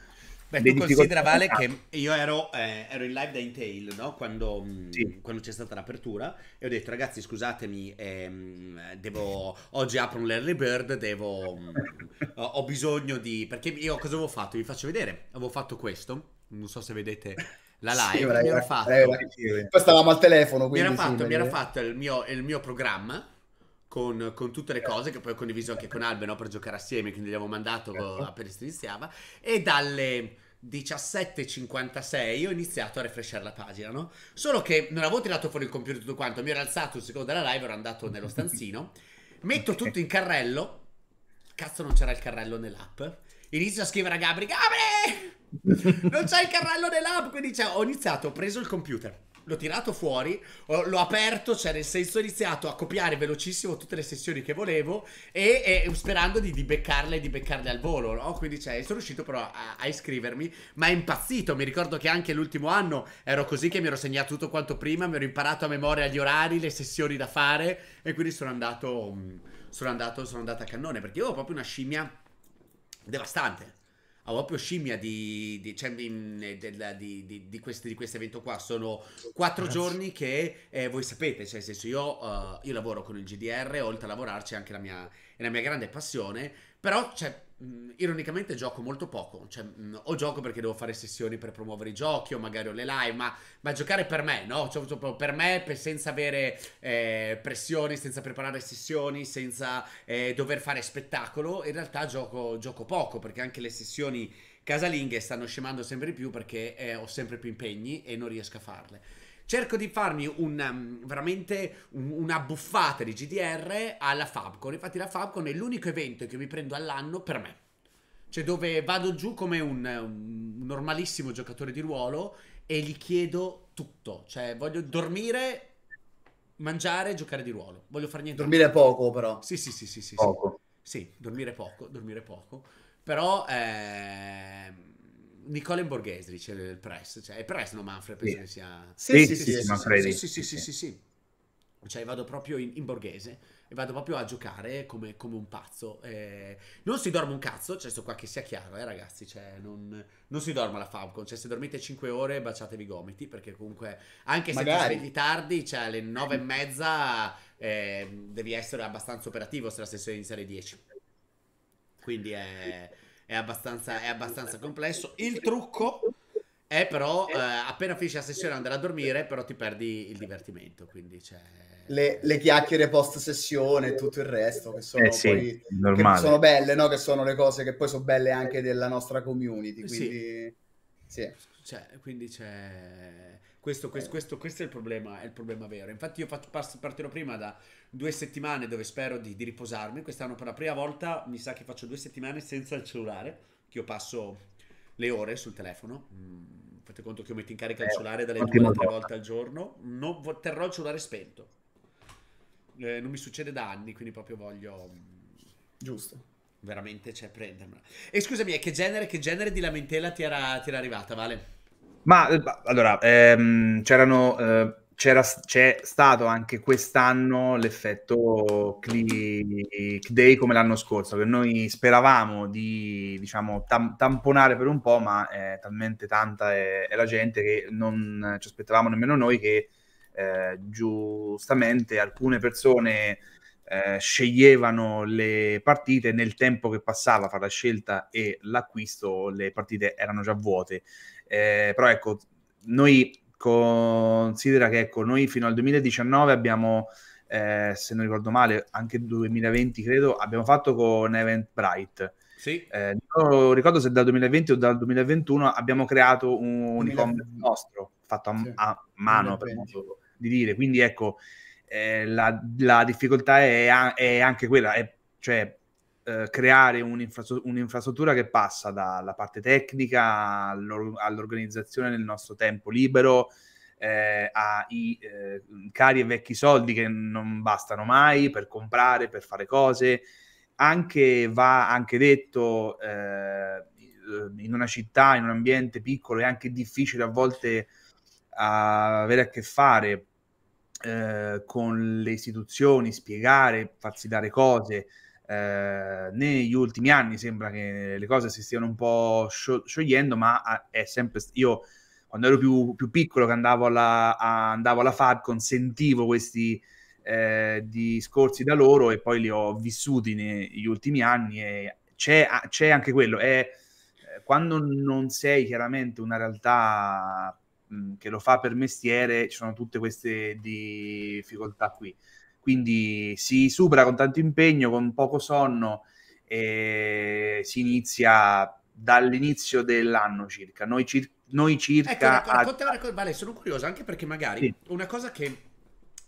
Beh, tu considera Vale che io ero, eh, ero in live da Intel no? quando, mm, sì. quando, c'è stata l'apertura e ho detto ragazzi scusatemi, ehm, devo, oggi apro un early bird, devo, mm, ho bisogno di... perché io cosa avevo fatto? Vi faccio vedere, avevo fatto questo, non so se vedete la live, sì, mi era, fatto... Era, poi stavamo al telefono, quindi... Mi era fatto, sì, mi era fatto il, mio, il mio programma con, con, tutte le cose che poi ho condiviso anche con Albe, no, per giocare assieme, quindi gli avevo mandato certo. appena si iniziava, e dalle... 17.56 ho iniziato a refreshare la pagina, no? Solo che non avevo tirato fuori il computer tutto quanto, mi ero alzato un secondo della live, ero andato nello stanzino, metto tutto in carrello, cazzo non c'era il carrello nell'app, inizio a scrivere a Gabri, Gabri! non c'è il carrello dell'app, quindi cioè, ho iniziato, ho preso il computer, l'ho tirato fuori, l'ho aperto, cioè nel senso ho iniziato a copiare velocissimo tutte le sessioni che volevo e, e sperando di, di, beccarle, di beccarle al volo, no? Quindi cioè, sono riuscito però a, a, iscrivermi, ma è impazzito, mi ricordo che anche l'ultimo anno ero così che mi ero segnato tutto quanto prima, mi ero imparato a memoria gli orari, le sessioni da fare e quindi sono andato, sono andato, sono andato a cannone perché io ho proprio una scimmia devastante proprio scimmia di, di, cioè, eh, di, di questo evento qua. Sono quattro Grazie. giorni che eh, voi sapete, cioè nel senso io, uh, io, lavoro con il GDR, oltre a lavorarci anche la mia, è la mia grande passione, però cioè, mh, mm, ironicamente gioco molto poco, cioè mh, mm, o gioco perché devo fare sessioni per promuovere i giochi o magari ho le live, ma, ma giocare per me, no? Cioè, cioè per me, per, senza avere eh, pressioni, senza preparare sessioni, senza eh, dover fare spettacolo, in realtà gioco, gioco poco perché anche le sessioni casalinghe stanno scemando sempre di più perché eh, ho sempre più impegni e non riesco a farle. Cerco di farmi un, mm, veramente un, una buffata di GDR alla Fabcon. Infatti la Fabcon è l'unico evento che mi prendo all'anno per me. Cioè dove vado giù come un, un normalissimo giocatore di ruolo e gli chiedo tutto. Cioè voglio dormire, mangiare, giocare di ruolo. Voglio fare niente. Dormire poco però. Sì, sì, sì, sì. sì poco. Sì. sì, dormire poco, dormire poco. Però... Eh Nicole Borghesri c'è il press, cioè è press no Manfred, penso sì. che sia... Sì, sì, sì, sì, sì, sì, sì, sì, sì, sì. Cioè vado proprio in, in borghese e vado proprio a giocare come, come un pazzo. Eh, non si dorme un cazzo, cioè sto qua che sia chiaro, eh ragazzi, cioè non, non si dorme la Falcon, cioè se dormite 5 ore baciatevi i gomiti, perché comunque anche se Magari. ti svegli tardi, cioè alle 9 e mezza eh, devi essere abbastanza operativo se la stessa inizia alle 10. Quindi è è abbastanza, è abbastanza complesso. Il trucco è però, eh, appena finisce la sessione andare a dormire, però ti perdi il divertimento, quindi c'è... Le, le chiacchiere post sessione e tutto il resto che sono, eh sì, poi, che sono belle, no? che sono le cose che poi sono belle anche della nostra community. Quindi, sì. Sì. Cioè, quindi c'è questo, questo, eh. questo, questo è, il problema, è, il problema, vero. Infatti, io faccio, partirò prima da due settimane dove spero di, di, riposarmi. Quest'anno, per la prima volta, mi sa che faccio due settimane senza il cellulare. Che io passo le ore sul telefono. Mm, fate conto che io metto in carica il eh, cellulare dalle due o tre volte al giorno. Non, terrò il cellulare spento. Eh, non mi succede da anni, quindi proprio voglio. Mm, Giusto. Veramente, cioè, prendermela. E scusami, che genere, che genere di lamentela ti era, ti era arrivata, Vale? Eh, ma allora, ehm, c'erano, eh, c'era, c'è stato anche quest'anno l'effetto click day come l'anno scorso, che noi speravamo di diciamo, tam- tamponare per un po', ma eh, talmente tanta è, è, la gente che non ci aspettavamo nemmeno noi che eh, giustamente alcune persone eh, sceglievano le partite nel tempo che passava fra la scelta e l'acquisto le partite erano già vuote eh, però ecco, noi considera che ecco, noi fino al 2019 abbiamo, eh, se non ricordo male, anche 2020 credo, abbiamo fatto con Eventbrite. Sì. Eh, non ricordo se dal 2020 o dal 2021 abbiamo creato un, 2020. e-commerce nostro, fatto a, sì. a mano, 2020. per modo di dire. Quindi ecco, eh, la, la, difficoltà è, è anche quella, è, cioè eh, creare un'infrastruttura che passa dalla parte tecnica all'organizzazione del nostro tempo libero, eh, ai eh, cari e vecchi soldi che non bastano mai per comprare, per fare cose. Anche va anche detto eh, in una città, in un ambiente piccolo, è anche difficile a volte a avere a che fare eh, con le istituzioni, spiegare, farsi dare cose. Eh, negli ultimi anni sembra che le cose si stiano un po' sciogliendo, ma ah, è sempre... Io quando ero più, più piccolo, che andavo alla, a, andavo alla Fabcon, sentivo questi eh, discorsi da loro e poi li ho vissuti negli ultimi anni e c'è, c'è anche quello. È, eh, quando non sei chiaramente una realtà mh, che lo fa per mestiere, ci sono tutte queste difficoltà qui. Quindi si supera con tanto impegno, con poco sonno e si inizia dall'inizio dell'anno circa. Noi, cir- noi circa... Ecco, racc- racconta, racconta, vale, sono curiosa anche perché magari sì. una cosa che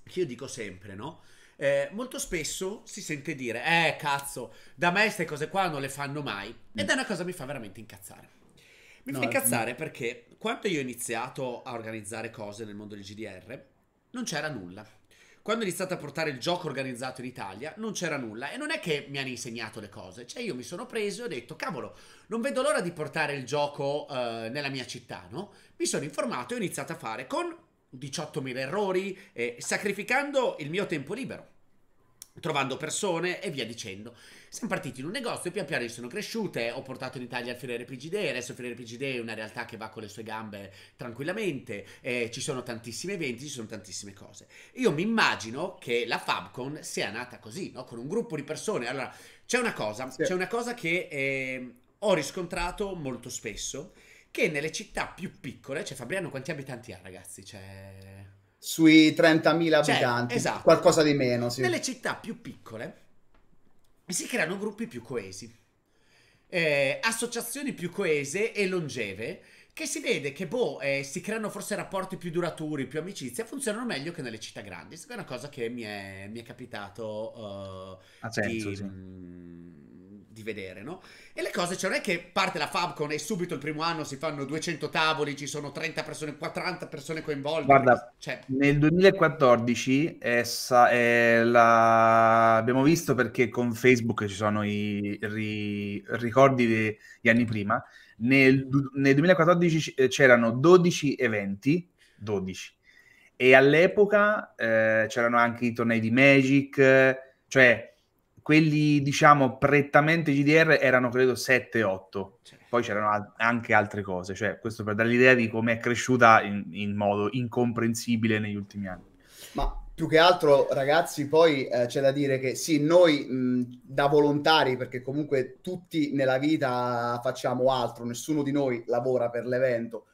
io dico sempre, no? Eh, molto spesso si sente dire, eh cazzo, da me queste cose qua non le fanno mai. Mm. Ed è una cosa che mi fa veramente incazzare. Mi no, fa eh, incazzare no. Mm. perché quando io ho iniziato a organizzare cose nel mondo del GDR, non c'era nulla quando ho iniziato a portare il gioco organizzato in Italia non c'era nulla e non è che mi hanno insegnato le cose, cioè io mi sono preso e ho detto cavolo, non vedo l'ora di portare il gioco eh, nella mia città, no? Mi sono informato e ho iniziato a fare con 18.000 errori, eh, sacrificando il mio tempo libero trovando persone e via dicendo. Siamo partiti in un negozio e pian piano sono cresciute, ho portato in Italia il Fiorere Prigidè, adesso il Fiorere Prigidè è una realtà che va con le sue gambe tranquillamente, eh, ci sono tantissimi eventi, ci sono tantissime cose. Io mi immagino che la Fabcon sia nata così, no? con un gruppo di persone. Allora, c'è una cosa, sì. c'è una cosa che eh, ho riscontrato molto spesso, che nelle città più piccole, cioè Fabriano quanti abitanti ha ragazzi? Cioè sui 30.000 cioè, abitanti, esatto. qualcosa di meno. Sì. Nelle città più piccole si creano gruppi più coesi, eh, associazioni più coese e longeve, che si vede che boh, eh, si creano forse rapporti più duraturi, più amicizie, funzionano meglio che nelle città grandi. Questa è una cosa che mi è, mi è capitato uh, senso, di, sì. mh, mm, di vedere, no? E le cose, cioè non è che parte la Fabcon e subito il primo anno si fanno 200 tavoli, ci sono 30 persone, 40 persone coinvolte. Guarda, cioè... nel 2014 essa è la... abbiamo visto perché con Facebook ci sono i ri... ricordi degli anni prima, nel, nel 2014 eh, c'erano 12 eventi, 12, e all'epoca eh, c'erano anche i tornei di Magic, cioè quelli diciamo prettamente GDR erano credo 7-8, poi c'erano al- anche altre cose, cioè questo per dare l'idea di come è cresciuta in, in, modo incomprensibile negli ultimi anni. Ma più che altro ragazzi poi eh, c'è da dire che sì, noi mh, da volontari, perché comunque tutti nella vita facciamo altro, nessuno di noi lavora per l'evento,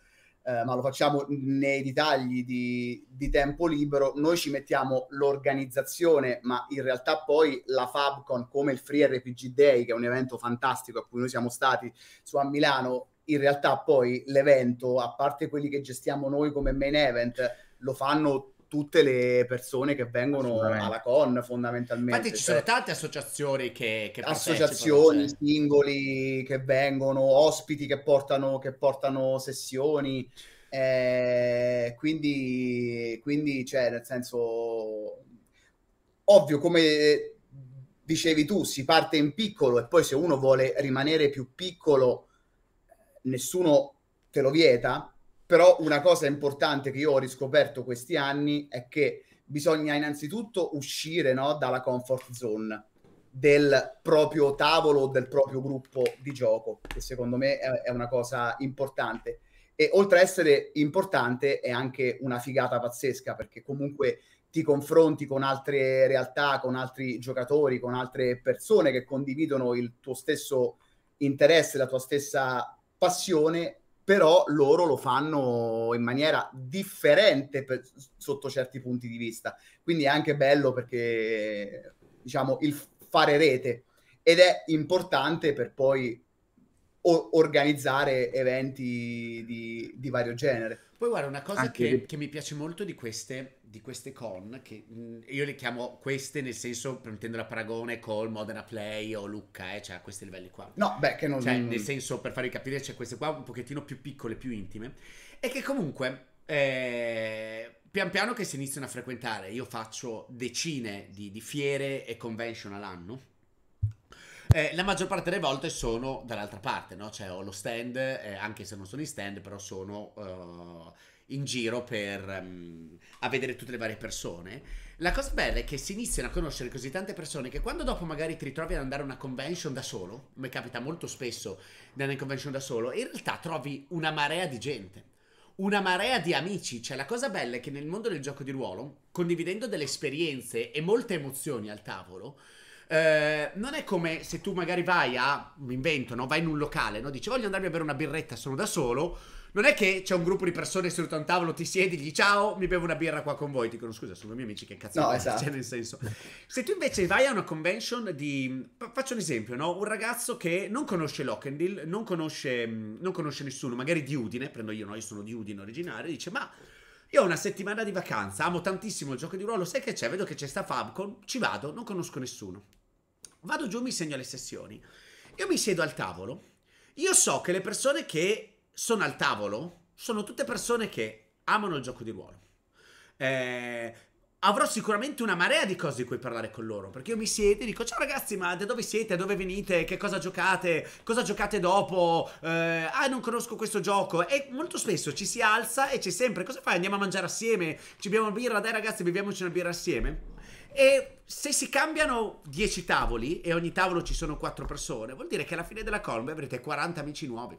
eh, ma lo facciamo nei dettagli di, di, tempo libero, noi ci mettiamo l'organizzazione, ma in realtà poi la Fabcon, come il Free RPG Day, che è un evento fantastico a cui noi siamo stati su a Milano, in realtà poi l'evento, a parte quelli che gestiamo noi come main event, lo fanno tutte le persone che vengono alla con fondamentalmente. Infatti ci cioè sono tante associazioni che, che associazioni, cioè. singoli che vengono, ospiti che portano, che portano sessioni. Eh, quindi, quindi, cioè, nel senso, ovvio, come dicevi tu, si parte in piccolo e poi se uno vuole rimanere più piccolo, nessuno te lo vieta però una cosa importante che io ho riscoperto questi anni è che bisogna innanzitutto uscire no, dalla comfort zone del proprio tavolo o del proprio gruppo di gioco, che secondo me è una cosa importante. E oltre a essere importante è anche una figata pazzesca perché comunque ti confronti con altre realtà, con altri giocatori, con altre persone che condividono il tuo stesso interesse, la tua stessa passione però loro lo fanno in maniera differente per, sotto certi punti di vista. Quindi è anche bello perché, diciamo, il fare rete ed è importante per poi o- organizzare eventi di, di, vario genere. Poi guarda, una cosa che, che mi piace molto di queste di queste con che io le chiamo queste nel senso prendendo la paragone col Modena Play o Lucca eh, cioè a questi livelli qua no beh che non cioè nel senso per farvi capire c'è queste qua un pochettino più piccole più intime e che comunque eh, pian piano che si iniziano a frequentare io faccio decine di, di fiere e convention all'anno eh, la maggior parte delle volte sono dall'altra parte, no? Cioè ho lo stand, eh, anche se non sono in stand, però sono eh, in giro per um, a vedere tutte le varie persone. La cosa bella è che si iniziano a conoscere così tante persone che quando dopo magari ti ritrovi ad andare a una convention da solo, come capita molto spesso di andare in convention da solo, in realtà trovi una marea di gente, una marea di amici. Cioè la cosa bella è che nel mondo del gioco di ruolo, condividendo delle esperienze e molte emozioni al tavolo, eh, non è come se tu magari vai a, mi invento, no? vai in un locale, no? dici voglio andarmi a bere una birretta sono da solo, non è che c'è un gruppo di persone seduto a un tavolo, ti siedi, gli ciao, mi bevo una birra qua con voi. Dicono scusa, sono i miei amici, che cazzo. No, esatto. Cioè, nel senso. Se tu invece vai a una convention di. Faccio un esempio, no? Un ragazzo che non conosce Lockendil, non conosce, non conosce nessuno, magari di Udine, prendo io, no? Io sono di Udine originario, dice ma. Io ho una settimana di vacanza, amo tantissimo il gioco di ruolo, sai che c'è? Vedo che c'è sta Fabcon, ci vado, non conosco nessuno. Vado giù, mi segno le sessioni. Io mi siedo al tavolo. Io so che le persone che sono al tavolo sono tutte persone che amano il gioco di ruolo. Eh, avrò sicuramente una marea di cose di cui parlare con loro. Perché io mi siedo e dico: Ciao ragazzi, ma da dove siete? Da dove venite? Che cosa giocate? Cosa giocate dopo? Eh, ah, non conosco questo gioco. E molto spesso ci si alza e c'è sempre: Cosa fai? Andiamo a mangiare assieme? Ci beviamo una birra? Dai ragazzi, beviamoci una birra assieme. E se si cambiano 10 tavoli e ogni tavolo ci sono 4 persone, vuol dire che alla fine della colma avrete 40 amici nuovi.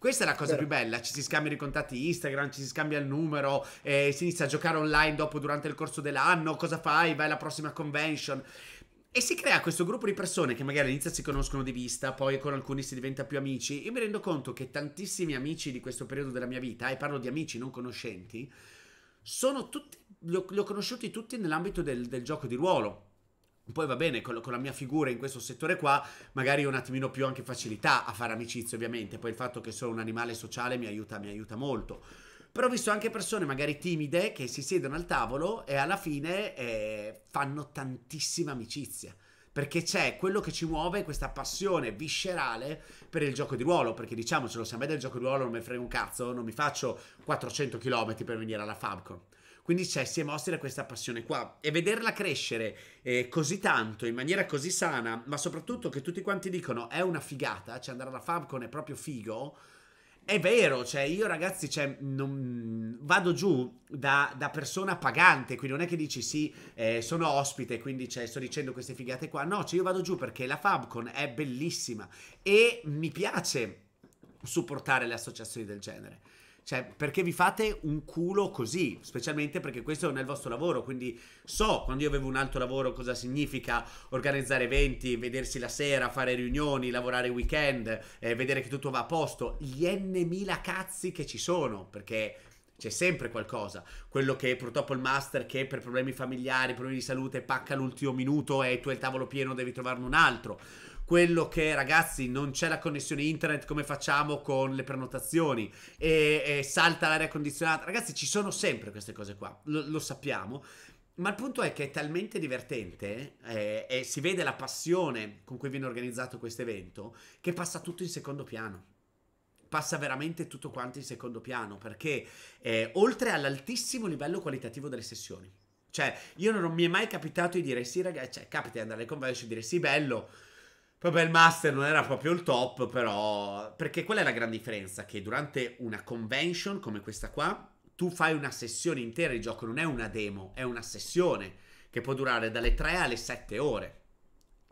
Questa è la cosa Però. più bella, ci si scambiano i contatti Instagram, ci si scambia il numero, eh, si inizia a giocare online dopo durante il corso dell'anno, cosa fai, vai alla prossima convention. E si crea questo gruppo di persone che magari all'inizio si conoscono di vista, poi con alcuni si diventa più amici. Io mi rendo conto che tantissimi amici di questo periodo della mia vita, e parlo di amici non conoscenti, sono tutti, li ho, li ho conosciuti tutti nell'ambito del, del gioco di ruolo poi va bene, con, la mia figura in questo settore qua, magari ho un attimino più anche facilità a fare amicizia, ovviamente. Poi il fatto che sono un animale sociale mi aiuta, mi aiuta molto. Però ho visto anche persone magari timide che si siedono al tavolo e alla fine eh, fanno tantissima amicizia. Perché c'è quello che ci muove, questa passione viscerale per il gioco di ruolo. Perché diciamocelo, se a me del gioco di ruolo non mi frega un cazzo, non mi faccio 400 km per venire alla Fabcon. Quindi cioè, si è mossi da questa passione qua. E vederla crescere eh, così tanto, in maniera così sana, ma soprattutto che tutti quanti dicono è una figata, cioè andare alla Fabcon è proprio figo. È vero, cioè io ragazzi, cioè, non, vado giù da, da, persona pagante, quindi non è che dici sì, eh, sono ospite, quindi cioè, sto dicendo queste figate qua. No, cioè io vado giù perché la Fabcon è bellissima e mi piace supportare le associazioni del genere. Cioè, perché vi fate un culo così? Specialmente perché questo non è il vostro lavoro. Quindi so quando io avevo un altro lavoro cosa significa organizzare eventi, vedersi la sera, fare riunioni, lavorare weekend, eh, vedere che tutto va a posto. Gli n mila cazzi che ci sono. Perché c'è sempre qualcosa. Quello che purtroppo il master che per problemi familiari, problemi di salute pacca l'ultimo minuto e tu hai il tavolo pieno, devi trovarne un altro quello che ragazzi non c'è la connessione internet come facciamo con le prenotazioni e, e salta l'aria condizionata ragazzi ci sono sempre queste cose qua lo, lo sappiamo ma il punto è che è talmente divertente eh, e si vede la passione con cui viene organizzato questo evento che passa tutto in secondo piano passa veramente tutto quanto in secondo piano perché eh, oltre all'altissimo livello qualitativo delle sessioni cioè io non mi è mai capitato di dire sì ragazzi cioè capita di andare alle convention e dire sì bello Vabbè, il master non era proprio il top, però... Perché qual è la gran differenza, che durante una convention come questa qua, tu fai una sessione intera di gioco, non è una demo, è una sessione che può durare dalle 3 alle 7 ore.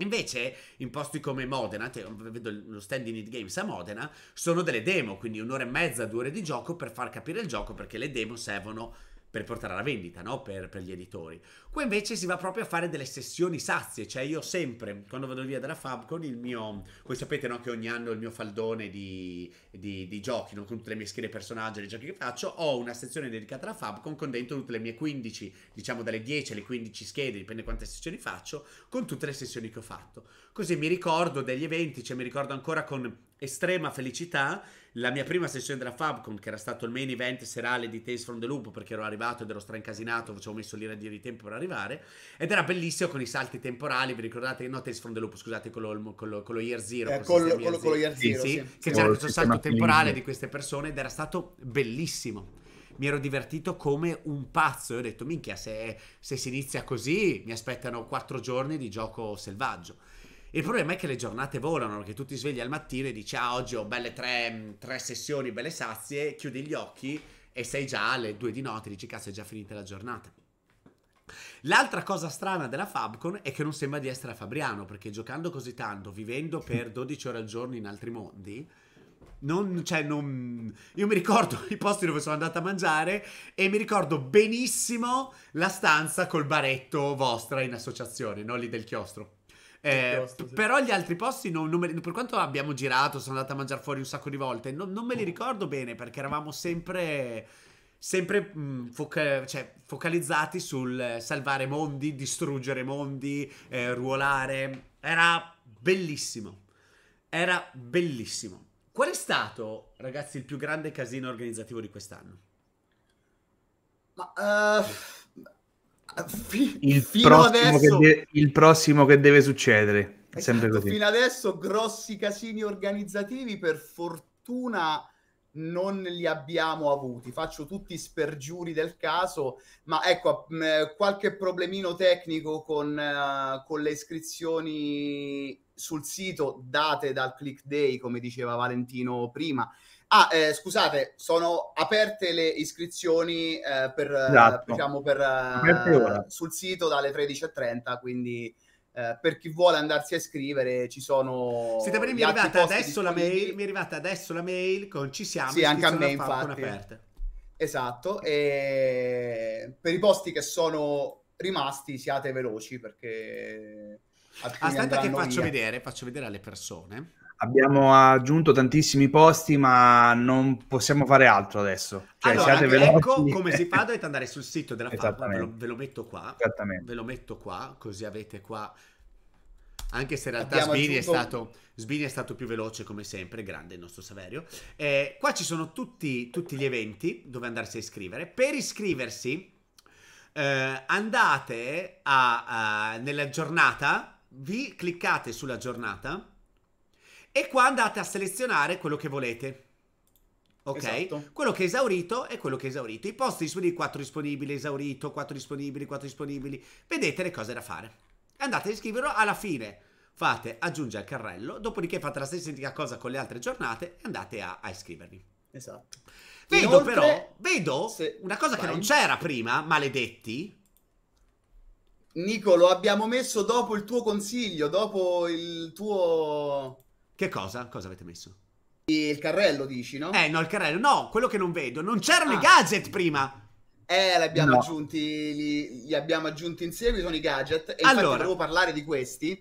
Invece, in posti come Modena, te, vedo lo stand in It Games a Modena, sono delle demo, quindi un'ora e mezza, due ore di gioco per far capire il gioco, perché le demo servono per portare alla vendita, no? per, per, gli editori. Qui invece si va proprio a fare delle sessioni sazie, cioè io sempre, quando vado via dalla Fab, con il mio, voi sapete no? che ogni anno il mio faldone di, di, di giochi, no? con tutte le mie schede personaggi, i giochi che faccio, ho una sezione dedicata alla Fab, con, con dentro tutte le mie 15, diciamo dalle 10 alle 15 schede, dipende quante sessioni faccio, con tutte le sessioni che ho fatto. Così mi ricordo degli eventi, cioè mi ricordo ancora con estrema felicità la mia prima sessione della Fabcon, che era stato il main event serale di Tales from the Loop, perché ero arrivato ed ero strancasinato, avevo messo l'ira di tempo per arrivare, ed era bellissimo con i salti temporali, vi ricordate? No, Tales from the Loop, scusate, con lo, con lo, con lo Year Zero. Eh, con, lo, year con zero. lo Year Zero, sì, sì, sì. che c'era questo oh, salto temporale di queste persone ed era stato bellissimo mi ero divertito come un pazzo. E ho detto, minchia, se, se, si inizia così mi aspettano quattro giorni di gioco selvaggio. Il problema è che le giornate volano, che tu ti svegli al mattino e dici ah oggi ho belle tre, tre sessioni, belle sazie, chiudi gli occhi e sei già alle due di notte, dici cazzo è già finita la giornata. L'altra cosa strana della Fabcon è che non sembra di essere a Fabriano, perché giocando così tanto, vivendo per 12 ore al giorno in altri mondi, non, cioè, non... Io mi ricordo i posti dove sono andata a mangiare e mi ricordo benissimo la stanza col baretto vostra in associazione, non lì del chiostro. Eh, posto, sì. Però gli altri posti, non, non me, per quanto abbiamo girato, sono andato a mangiare fuori un sacco di volte, non, non me li mm. ricordo bene perché eravamo sempre sempre mh, mm, foca- cioè, focalizzati sul salvare mondi, distruggere mondi, eh, ruolare. Era bellissimo. Era bellissimo. Qual è stato, ragazzi, il più grande casino organizzativo di quest'anno? Ma, uh, F- il, prossimo adesso... de- il, prossimo che deve succedere. È esatto, sempre così. Fino adesso grossi casini organizzativi, per fortuna non li abbiamo avuti. Faccio tutti i spergiuri del caso, ma ecco, qualche problemino tecnico con, uh, con le iscrizioni sul sito date dal click day, come diceva Valentino prima Ah, eh, scusate, sono aperte le iscrizioni eh, per, eh, esatto. diciamo, per, eh, sul sito dalle 13.30, quindi eh, per chi vuole andarsi a iscrivere ci sono... Siete per mi è, arrivata adesso la mail, mi è arrivata adesso la mail con ci siamo. Sì, anche a me infatti. Esatto, e per i posti che sono rimasti siate veloci perché... Aspetta che faccio via. vedere, faccio vedere alle persone abbiamo aggiunto tantissimi posti, ma non possiamo fare altro adesso. Cioè, allora, ecco come si fa, dovete andare sul sito della FAB, ve, ve lo, metto qua, ve lo metto qua, così avete qua, anche se in realtà Sbini, aggiunto... è stato, Sbini, è stato, più veloce come sempre, grande il nostro Saverio. Eh, qua ci sono tutti, tutti gli eventi dove andarsi a iscrivere. Per iscriversi... Eh, andate a, a, nella giornata, vi cliccate sulla giornata e qua andate a selezionare quello che volete. Ok? Esatto. Quello che è esaurito è quello che è esaurito. I posti disponibili, 4 disponibili, esaurito, 4 disponibili, 4 disponibili. Vedete le cose da fare. Andate a iscriverlo alla fine. Fate aggiungi al carrello, dopodiché fate la stessa identica cosa con le altre giornate e andate a, a iscrivervi. Esatto. Vedo Inoltre, però, vedo una cosa vai. che non c'era prima, maledetti. Nico, lo abbiamo messo dopo il tuo consiglio, dopo il tuo che cosa? Cosa avete messo? Il carrello, dici, no? Eh, no, il carrello. No, quello che non vedo. Non c'erano ah. i gadget prima. Eh, li abbiamo, no. aggiunti, li, li abbiamo aggiunti in seguito, sono i gadget. E allora. volevo parlare di questi.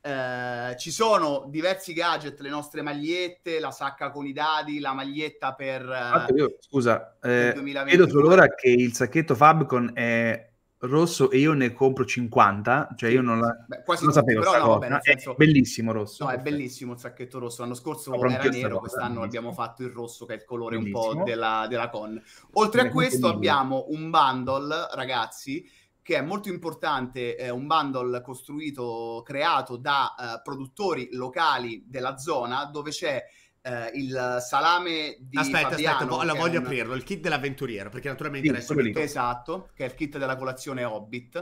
Eh, ci sono diversi gadget, le nostre magliette, la sacca con i dadi, la maglietta per... Eh, scusa, eh, vedo solo ora che il sacchetto Fabcon è rosso e io ne compro 50, cioè io non, la, Beh, quasi non sapevo però, no, cosa. Vabbè, senso, è bellissimo rosso. No, è bellissimo il sacchetto rosso, l'anno scorso era nero, quest'anno bellissimo. abbiamo fatto il rosso che è il colore bellissimo. un po' della, della con. Oltre a questo abbiamo un bundle, ragazzi, che è molto importante, è eh, un bundle costruito, creato da uh, produttori locali della zona dove c'è Uh, il salame di aspetta, Fabiano, aspetta, la voglio un... aprirlo, il kit dell'avventuriero, perché naturalmente sì, adesso Kit, Esatto, che è il kit della colazione Hobbit.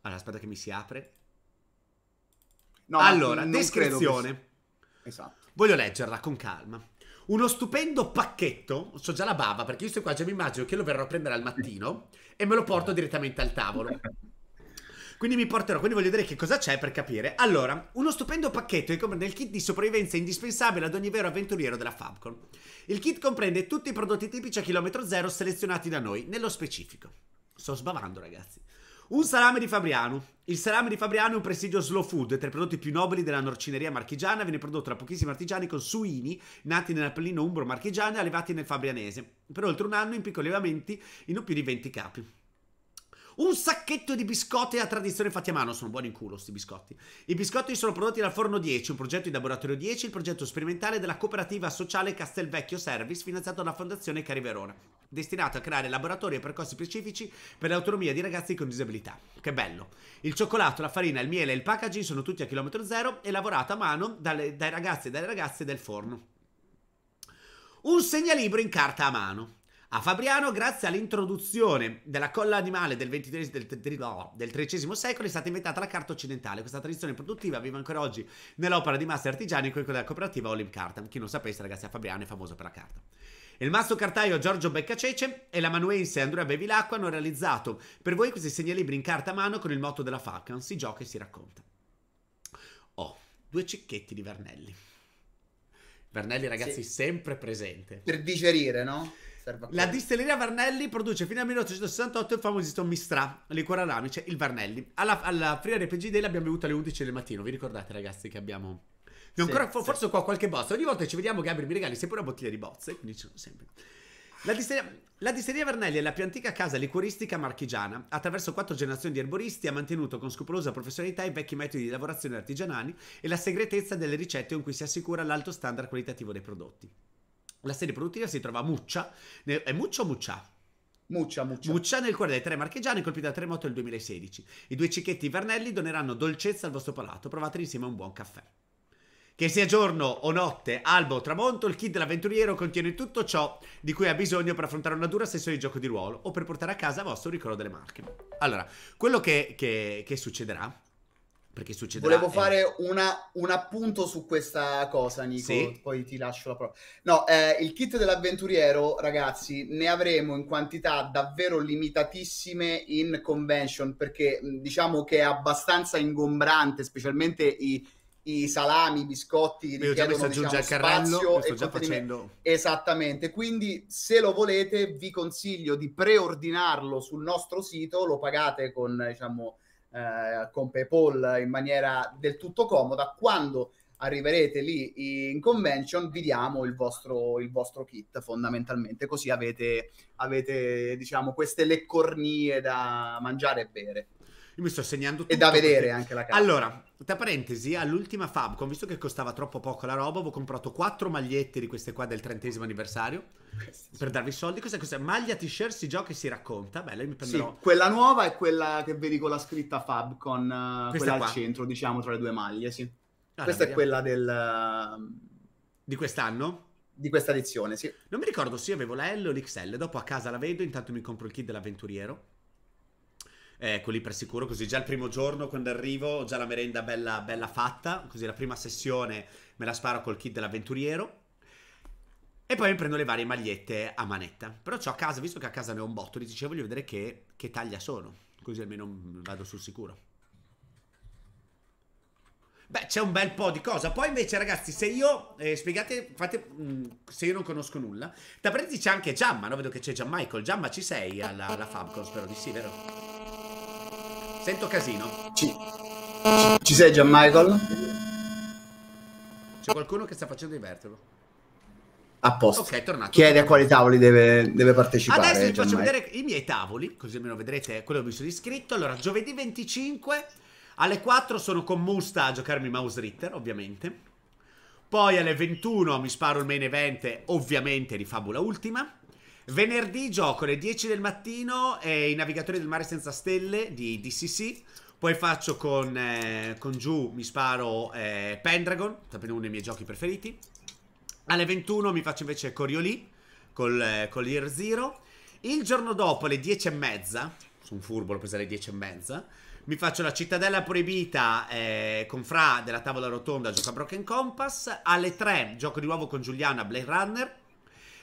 Allora, aspetta che mi si apre. No, allora, descrizione. Che... Esatto. Voglio leggerla con calma. Uno stupendo pacchetto, ho già la bava perché io sto qua già mi immagino che lo verrò a prendere al mattino e me lo porto direttamente al tavolo. Quindi mi porterò, quindi voglio vedere che cosa c'è per capire. Allora, uno stupendo pacchetto che comprende il kit di sopravvivenza indispensabile ad ogni vero avventuriero della Fabcon. Il kit comprende tutti i prodotti tipici a chilometro zero selezionati da noi, nello specifico. Sto sbavando, ragazzi. Un salame di Fabriano. Il salame di Fabriano è un prestigio slow food, tra i prodotti più nobili della norcineria marchigiana, viene prodotto da pochissimi artigiani con suini nati nell'Appellino Umbro marchigiano e allevati nel Fabrianese. Per oltre un anno in piccoli allevamenti in più di 20 capi. Un sacchetto di biscotti a tradizione fatti a mano. Sono buoni in culo questi biscotti. I biscotti sono prodotti dal Forno 10, un progetto di laboratorio 10, il progetto sperimentale della cooperativa sociale Castelvecchio Service, finanziato dalla Fondazione Cariverona, destinato a creare laboratori e percorsi specifici per l'autonomia di ragazzi con disabilità. Che bello. Il cioccolato, la farina, il miele e il packaging sono tutti a chilometro zero e lavorata a mano dalle, dai ragazzi e dalle ragazze del forno. Un segnalibro in carta a mano. A Fabriano, grazie all'introduzione della colla animale del, XX, del, del XIII secolo, è stata inventata la carta occidentale. Questa tradizione produttiva vive ancora oggi nell'opera di massa artigiani con della cooperativa Olim Carta. Chi non sapesse, ragazzi, a Fabriano è famoso per la carta. Il masso cartaio Giorgio Beccacece e l'amanuense Andrea Bevilacqua hanno realizzato per voi questi segnalibri in carta a mano con il motto della Falcon, si gioca e si racconta. Oh, due cicchetti di Vernelli. Vernelli, ragazzi, sì. sempre presente. Per digerire, no? La distilleria Varnelli produce fino al 1868 il famosissimo Mistrà, liquore aramice, il Varnelli. Alla, alla Friar PG Day l'abbiamo bevuta alle 11 del mattino. Vi ricordate, ragazzi, che abbiamo. Sì, ancora, sì. Forse qua qualche bozza. Ogni volta che ci vediamo, Gabri mi regali sempre una bottiglia di bozze. Quindi ci sono sempre. La distilleria, la distilleria, Vernelli è la più antica casa liquoristica marchigiana. Attraverso quattro generazioni di erboristi ha mantenuto con scrupolosa professionalità i vecchi metodi di lavorazione artigianali e la segretezza delle ricette con cui si assicura l'alto standard qualitativo dei prodotti la serie produttiva si trova Muccia. È Muccia o Muccia? Muccia, Muccia. Muccia nel cuore dei tre marchegiani colpito da terremoto del 2016. I due cicchetti Vernelli doneranno dolcezza al vostro palato. Provateli insieme a un buon caffè. Che sia giorno o notte, albo o tramonto, il kit dell'avventuriero contiene tutto ciò di cui ha bisogno per affrontare una dura sessione di gioco di ruolo o per portare a casa il vostro ricordo delle marche. Allora, quello che, che, che succederà perché succederà. Volevo eh. fare una, un appunto su questa cosa, Nico, sì? poi ti lascio la prova. No, eh, il kit dell'avventuriero, ragazzi, ne avremo in quantità davvero limitatissime in convention, perché diciamo che è abbastanza ingombrante, specialmente i, i salami, i biscotti Io già messo diciamo, aggiunge diciamo, al carrello, sto già facendo. Esattamente, quindi se lo volete vi consiglio di preordinarlo sul nostro sito, lo pagate con, diciamo eh, con PayPal in maniera del tutto comoda. Quando arriverete lì in convention, vi diamo il vostro, il vostro kit fondamentalmente, così avete, avete diciamo, queste leccornie da mangiare e bere. Io mi sto segnando tutto. E da vedere perché... anche la casa. Allora, tra parentesi, all'ultima Fabcon, visto che costava troppo poco la roba, avevo comprato quattro magliette di queste qua del trentesimo anniversario. Per darvi i soldi, cos'è questa? Maglia, t-shirt, si gioca e si racconta. Bella, lei mi prenderò. Sì, quella nuova è quella che vedi con la scritta Fabcon, eh, questa quella qua. al centro, diciamo, tra le due maglie, sì. Ah, questa è quella del... Di quest'anno? di questa edizione, sì. Non mi ricordo se sì, avevo la L o l'XL, dopo a casa la vedo, intanto mi compro il kit dell'avventuriero eh, ecco, quelli per sicuro, così già il primo giorno quando arrivo ho già la merenda bella, bella fatta, così la prima sessione me la sparo col kit dell'avventuriero. E poi mi prendo le varie magliette a manetta. Però ho a casa, visto che a casa ne ho un botto, dicevo voglio vedere che, che taglia sono. Così almeno vado sul sicuro. Beh, c'è un bel po' di cosa. Poi invece, ragazzi, se io... Eh, spiegate, fate... Mh, mm, se io non conosco nulla. Da parenti c'è anche Giamma, no? Vedo che c'è Gianmichael. Giamma, ci sei alla, alla Fabcon? Spero di sì, vero? Sento casino. Ci, ci, sei già Michael? C'è qualcuno che sta facendo il A posto. Ok, è tornato. Chiede a quali tavoli deve, deve partecipare. Adesso vi faccio vedere i miei tavoli, così almeno vedrete quello che vi sono iscritto. Allora, giovedì 25 alle 4 sono con Musta a giocarmi Mouse Ritter, ovviamente. Poi alle 21 mi sparo il main event, ovviamente di Fabula Ultima. Venerdì gioco alle 10 del mattino eh, i Navigatori del Mare Senza Stelle di DCC. Poi faccio con, eh, con Giù, mi sparo eh, Pendragon, sapete uno dei miei giochi preferiti. Alle 21 mi faccio invece Coriolì con eh, col Zero. Il giorno dopo alle 10 e mezza, sono furbo, l'ho presa alle 10 e mezza, mi faccio la cittadella proibita eh, con Fra della tavola rotonda, gioca Broken Compass. Alle 3 gioco di nuovo con Giuliana Blade Runner.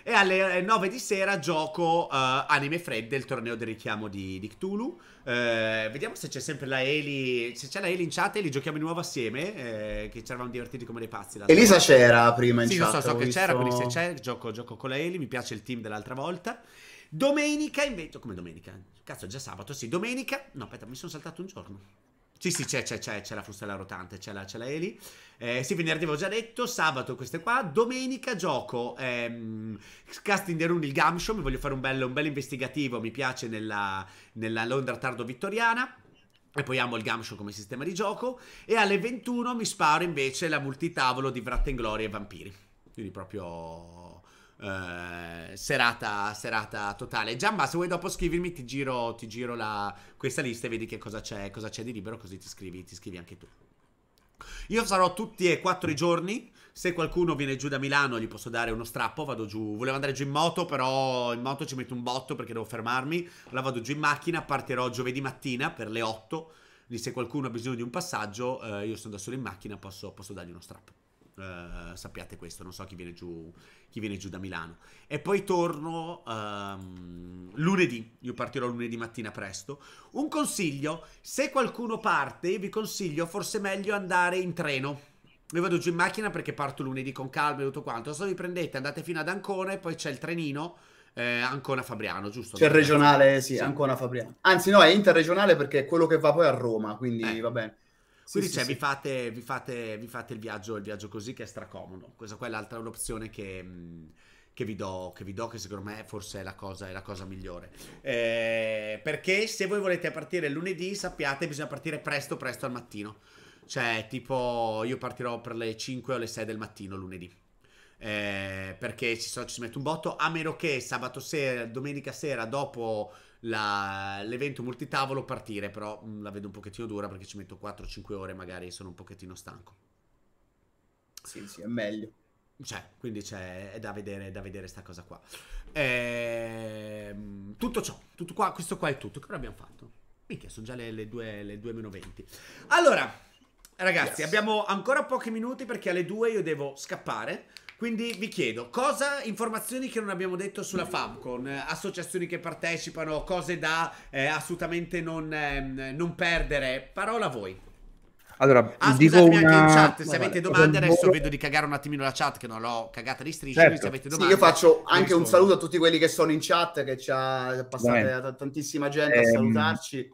E alle 9 eh, di sera gioco uh, Anime Fredde, il torneo del richiamo di, di Cthulhu. Uh, vediamo se c'è sempre la Eli. Se c'è la Eli in chat, li giochiamo di nuovo assieme. Eh, che ci eravamo divertiti come dei pazzi. Elisa volta. c'era prima in sì, chat. Sì, so, so che visto... c'era, quindi se c'è, gioco, gioco con la Eli. Mi piace il team dell'altra volta. Domenica invece. Come domenica? Cazzo, è già sabato, sì. Domenica. No, aspetta, mi sono saltato un giorno. Sì, sì, c'è, c'è, c'è, c'è la frustella rotante, c'è la, c'è la Eli. Eh, sì, venerdì avevo già detto, sabato queste qua, domenica gioco ehm, Casting the Rune il Gamshow, mi voglio fare un bel, un bel investigativo, mi piace nella, nella Londra tardo vittoriana. E poi amo il Gamshow come sistema di gioco. E alle 21 mi sparo invece la multitavolo di Vrattengloria e Vampiri. Quindi proprio eh, serata, serata totale. Giamba, se vuoi dopo scrivermi, ti giro, ti giro la, questa lista e vedi che cosa c'è, cosa c'è di libero, così ti scrivi, ti scrivi anche tu. Io sarò tutti e quattro i giorni. Se qualcuno viene giù da Milano gli posso dare uno strappo, vado giù. Volevo andare giù in moto, però in moto ci metto un botto perché devo fermarmi. Allora vado giù in macchina, partirò giovedì mattina per le 8. Quindi se qualcuno ha bisogno di un passaggio, eh, io sono da solo in macchina, posso, posso dargli uno strappo. Uh, sappiate questo, non so chi viene giù, chi viene giù da Milano. E poi torno um, lunedì, io partirò lunedì mattina presto. Un consiglio, se qualcuno parte, vi consiglio forse meglio andare in treno. Io vado giù in macchina perché parto lunedì con calma e tutto quanto. Se vi prendete, andate fino ad Ancona e poi c'è il trenino. Eh, Ancona Fabriano, giusto? C'è il regionale, sì, sì, Ancona Fabriano. Anzi, no, è interregionale perché è quello che va poi a Roma, quindi eh. va bene. Quindi cioè, vi fate, vi, fate, vi, fate, il viaggio, il viaggio così che è stracomodo. Questa qua è l'altra opzione che... Mhmm, che vi, do, che vi do, che secondo me forse è la cosa, è la cosa migliore. Eh, perché se voi volete partire lunedì, sappiate, che bisogna partire presto, presto al mattino. Cioè, tipo, io partirò per le 5 o le 6 del mattino lunedì. Eh, perché ci, so, ci si mette un botto, a meno che sabato sera, domenica sera, dopo la, l'evento multitavolo partire, però mh, mm, la vedo un pochettino dura perché ci metto 4-5 ore magari sono un pochettino stanco. Sì, sì, è meglio. Cioè, quindi c'è, è da vedere, è da vedere sta cosa qua. Ehm, tutto ciò, tutto qua, questo qua è tutto. Che ora abbiamo fatto? Minchia, sono già le, le, due, le 2 meno 20. Allora, ragazzi, yes. abbiamo ancora pochi minuti perché alle 2 io devo scappare. Quindi vi chiedo, cosa, informazioni che non abbiamo detto sulla Famcon, associazioni che partecipano, cose da eh, assolutamente non, ehm, non perdere, parola a voi. Allora, ah, dico una... anche in chat, se no, avete vale, domande adesso volo... vedo di cagare un attimino la chat che non l'ho cagata di strisce, certo. se avete domande... Sì, io faccio anche un saluto a tutti quelli che sono in chat, che ci ha passato tantissima gente ehm, a salutarci.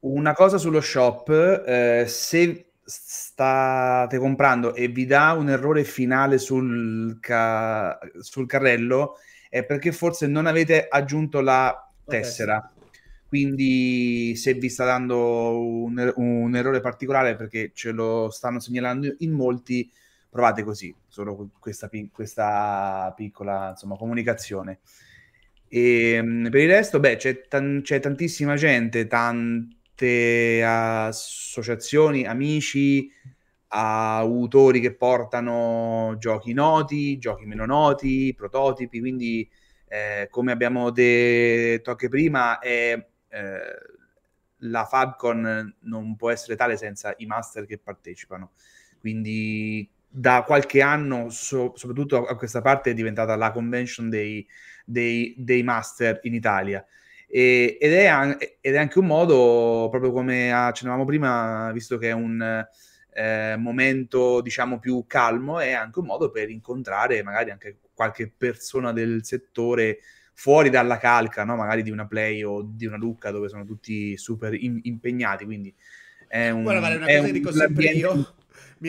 Una cosa sullo shop, eh, se state comprando e vi dà un errore finale sul, ca- sul carrello è perché forse non avete aggiunto la tessera. Okay. Quindi se vi sta dando un, er, un, errore particolare perché ce lo stanno segnalando in molti, provate così, solo questa, questa piccola insomma, comunicazione. E, ehm, per il resto, beh, c'è, tan- c'è tantissima gente, tanti tutte associazioni, amici, autori che portano giochi noti, giochi meno noti, prototipi, quindi eh, come abbiamo detto anche prima è, eh, la Fabcon non può essere tale senza i master che partecipano, quindi da qualche anno, so, soprattutto a questa parte, è diventata la convention dei, dei, dei master in Italia. E, ed, è an- ed, è anche un modo, proprio come accennavamo prima, visto che è un eh, momento diciamo più calmo, è anche un modo per incontrare magari anche qualche persona del settore fuori dalla calca, no? magari di una play o di una Lucca dove sono tutti super in- impegnati. Quindi è un, Guarda, vale, una cosa un che dico sempre io. Mi,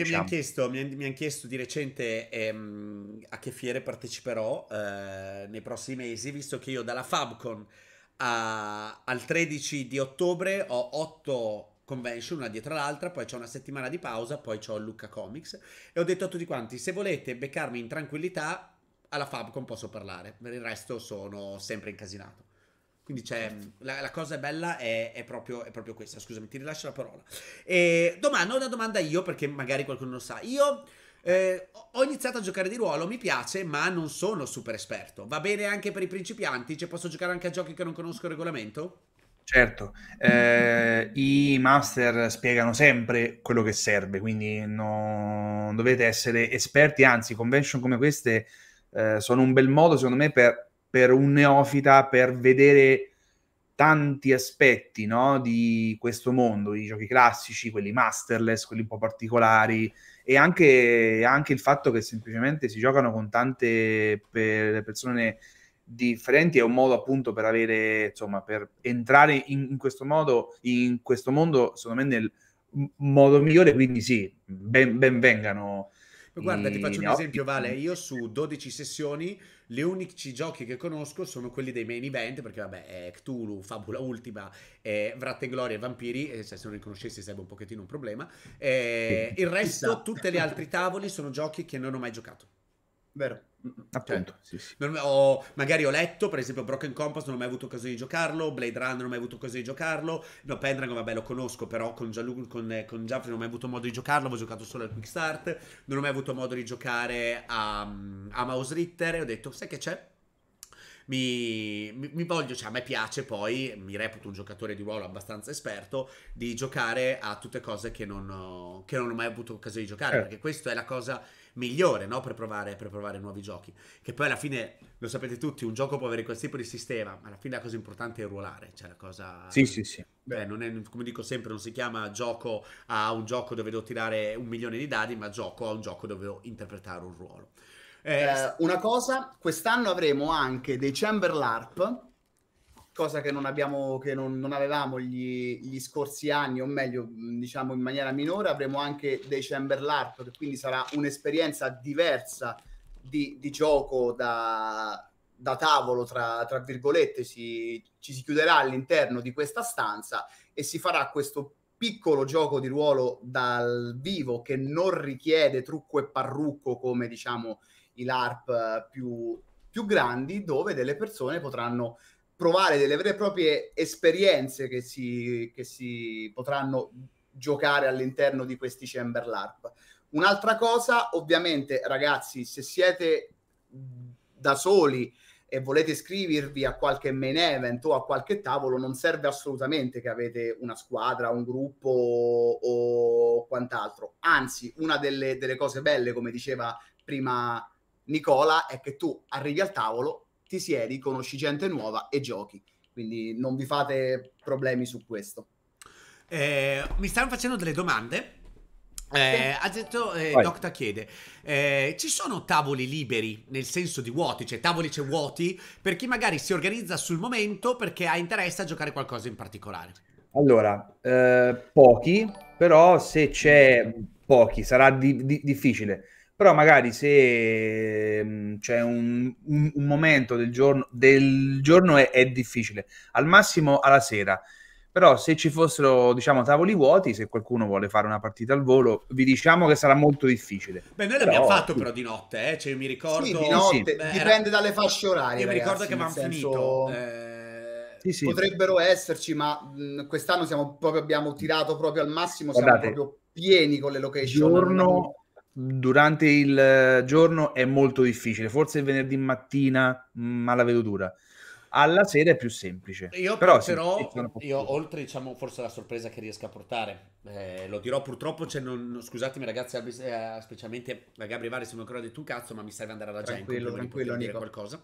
mi hanno diciamo. chiesto, han chiesto di recente ehm, a che fiere parteciperò eh, nei prossimi mesi, visto che io dalla Fabcon a, al 13 di ottobre ho 8 convention una dietro l'altra, poi c'è una settimana di pausa, poi c'ho Luca Comics e ho detto a tutti quanti se volete beccarmi in tranquillità alla Fabcon posso parlare, per il resto sono sempre incasinato. Quindi c'è, certo. la, la cosa bella è, è, proprio, è, proprio, questa, scusami, ti rilascio la parola. E domanda, una domanda io perché magari qualcuno lo sa. Io eh, ho iniziato a giocare di ruolo, mi piace, ma non sono super esperto. Va bene anche per i principianti? Cioè, posso giocare anche a giochi che non conosco il regolamento? Certo, eh, i master spiegano sempre quello che serve, quindi non dovete essere esperti, anzi convention come queste eh, sono un bel modo secondo me per, per un neofita per vedere tanti aspetti no, di questo mondo, i giochi classici, quelli masterless, quelli un po' particolari, e anche, anche, il fatto che semplicemente si giocano con tante persone differenti è un modo appunto per avere, insomma, per entrare in, in questo modo, in questo mondo, secondo me nel modo migliore, quindi sì, ben, ben vengano Guarda, ti mm, faccio un esempio, Vale. Io su 12 sessioni, gli unici giochi che conosco sono quelli dei main event, perché vabbè, è Cthulhu, Fabula Ultima, eh, Vratte Gloria e Vampiri, eh, se non li conoscessi sarebbe un pochettino un problema. Eh, il resto, tutti gli altri tavoli sono giochi che non ho mai giocato. Vero. Appunto, cioè, sì, sì. Ho, magari ho letto, per esempio, Broken Compass non ho mai avuto caso di giocarlo, Blade Runner non ho mai avuto caso di giocarlo, no, Pendragon vabbè lo conosco, però con, Gianlu- con, con non ho mai avuto modo di giocarlo, avevo giocato solo al Quick Start, non ho mai avuto modo di giocare a, a Mouse Ritter e ho detto, sai che c'è? Mi, mi, mi, voglio, cioè a me piace poi, mi reputo un giocatore di ruolo abbastanza esperto, di giocare a tutte cose che non ho, che non ho mai avuto occasione di giocare, eh. perché questa è la cosa migliore no? per, provare, per, provare, nuovi giochi. Che poi alla fine, lo sapete tutti, un gioco può avere questo tipo di sistema, ma alla fine la cosa importante è ruolare. Cioè la cosa... Sì, sì, sì. Beh, è, come dico sempre, non si chiama gioco a un gioco dove devo tirare un milione di dadi, ma gioco a un gioco dove devo interpretare un ruolo. eh, eh una cosa, quest'anno avremo anche dei Chamber LARP cosa che non, abbiamo, che non, non avevamo gli, gli, scorsi anni, o meglio, diciamo in maniera minore, avremo anche dei chamber LARP, che quindi sarà un'esperienza diversa di, di gioco da, da tavolo, tra, tra virgolette, si, ci si chiuderà all'interno di questa stanza e si farà questo piccolo gioco di ruolo dal vivo che non richiede trucco e parrucco come diciamo i LARP eh, più, più grandi, dove delle persone potranno provare delle vere e proprie esperienze che si, che si potranno giocare all'interno di questi Chamber LARP. Un'altra cosa, ovviamente, ragazzi, se siete da soli e volete iscrivervi a qualche main event o a qualche tavolo, non serve assolutamente che avete una squadra, un gruppo o quant'altro. Anzi, una delle, delle cose belle, come diceva prima Nicola, è che tu arrivi al tavolo, ti siedi, conosci gente nuova e giochi. Quindi non vi fate problemi su questo. Eh, mi stanno facendo delle domande. Eh, ha detto, eh, Docta chiede, eh, ci sono tavoli liberi nel senso di vuoti, cioè tavoli c'è vuoti per chi magari si organizza sul momento perché ha interesse a giocare qualcosa in particolare? Allora, eh, pochi, però se c'è pochi sarà di- di- difficile però magari se mm, c'è un, un, un momento del giorno, del giorno è, è, difficile, al massimo alla sera, però se ci fossero diciamo tavoli vuoti, se qualcuno vuole fare una partita al volo, vi diciamo che sarà molto difficile. Beh, noi l'abbiamo però... fatto però di notte, eh? cioè mi ricordo... Sì, di notte, sì. Beh, dipende era... dalle fasce orarie. Io ragazzi, mi ricordo che abbiamo senso... finito... Eh... Sì, sì. potrebbero esserci, ma mh, mm, quest'anno siamo proprio, abbiamo tirato proprio al massimo, siamo proprio pieni con le location. Giorno, durante il eh, giorno è molto difficile, forse il venerdì mattina mm, ma la vedo dura. Alla sera è più semplice. Io però, però io oltre diciamo forse la sorpresa che riesco a portare, eh, lo dirò purtroppo, cioè non, scusatemi ragazzi, eh, specialmente la Gabri Vari se non ancora detto un cazzo, ma mi serve andare alla gente, tranquillo, tranquillo, dire qualcosa.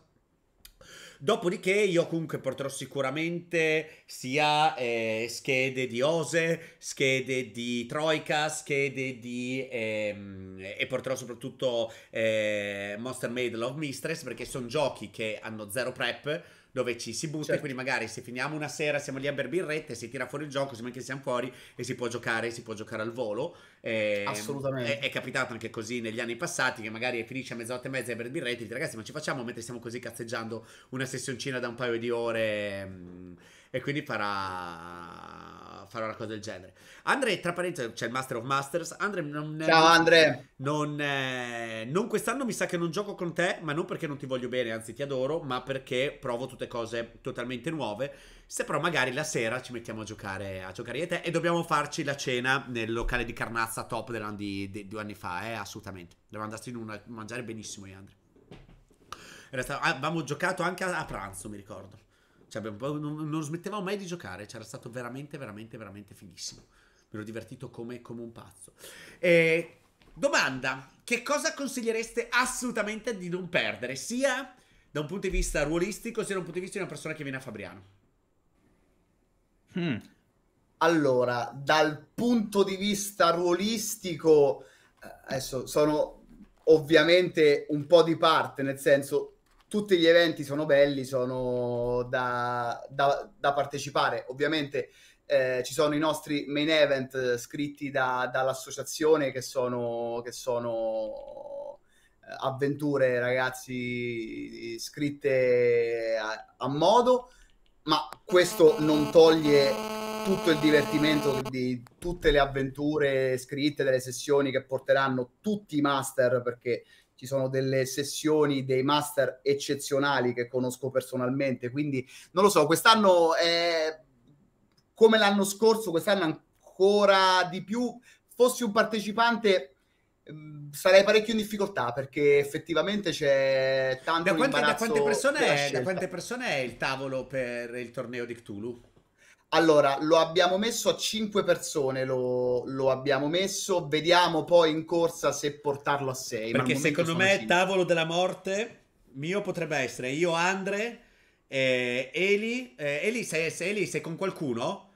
Dopodiché io comunque porterò sicuramente sia eh, schede di Ose, schede di Troika, schede di... Ehm, e porterò soprattutto eh, Monster Maid Love Mistress perché sono giochi che hanno zero prep dove ci si butta certo. quindi magari se finiamo una sera siamo lì a bere birrette, si tira fuori il gioco, siamo anche siamo fuori e si può giocare, si può giocare al volo. Eh, Assolutamente. È, è, capitato anche così negli anni passati che magari finisce a mezzanotte e mezza a bere birrette, dite ragazzi ma ci facciamo mentre stiamo così cazzeggiando una sessioncina da un paio di ore mm", e quindi farà fare una cosa del genere. Andre, tra parentesi, c'è il Master of Masters. Andre, non, Ciao Andre! Non, eh, non, quest'anno mi sa che non gioco con te, ma non perché non ti voglio bene, anzi ti adoro, ma perché provo tutte cose totalmente nuove. Se però magari la sera ci mettiamo a giocare, a giocare io te e dobbiamo farci la cena nel locale di Carnazza top di, due anni fa, eh, assolutamente. Devo andarci in una, mangiare benissimo io Andre. Stato, ah, avevamo giocato anche a, a pranzo, mi ricordo. Cioè, non, non, smettevamo mai di giocare, c'era stato veramente, veramente, veramente fighissimo. Mi ero divertito come, come un pazzo. E, domanda, che cosa consigliereste assolutamente di non perdere, sia da un punto di vista ruolistico, sia da un punto di vista di una persona che viene a Fabriano? Hmm. Allora, dal punto di vista ruolistico, eh, adesso sono ovviamente un po' di parte, nel senso tutti gli eventi sono belli, sono da, da, da partecipare. Ovviamente eh, ci sono i nostri main event eh, scritti da, dall'associazione che sono, che sono, eh, avventure, ragazzi, scritte a, a modo, ma questo non toglie tutto il divertimento di tutte le avventure scritte, delle sessioni che porteranno tutti i master, perché ci sono delle sessioni dei master eccezionali che conosco personalmente, quindi non lo so, quest'anno è come l'anno scorso, quest'anno ancora di più, fossi un partecipante mm, sarei parecchio in difficoltà perché effettivamente c'è tanto da quante, da quante persone è, da quante persone è il tavolo per il torneo di Cthulhu? Allora, lo abbiamo messo a 5 persone, lo, lo, abbiamo messo, vediamo poi in corsa se portarlo a 6. Perché secondo me 5. tavolo della morte mio potrebbe essere io, Andre, eh, Eli, eh, Eli, sei, se Eli sei con qualcuno,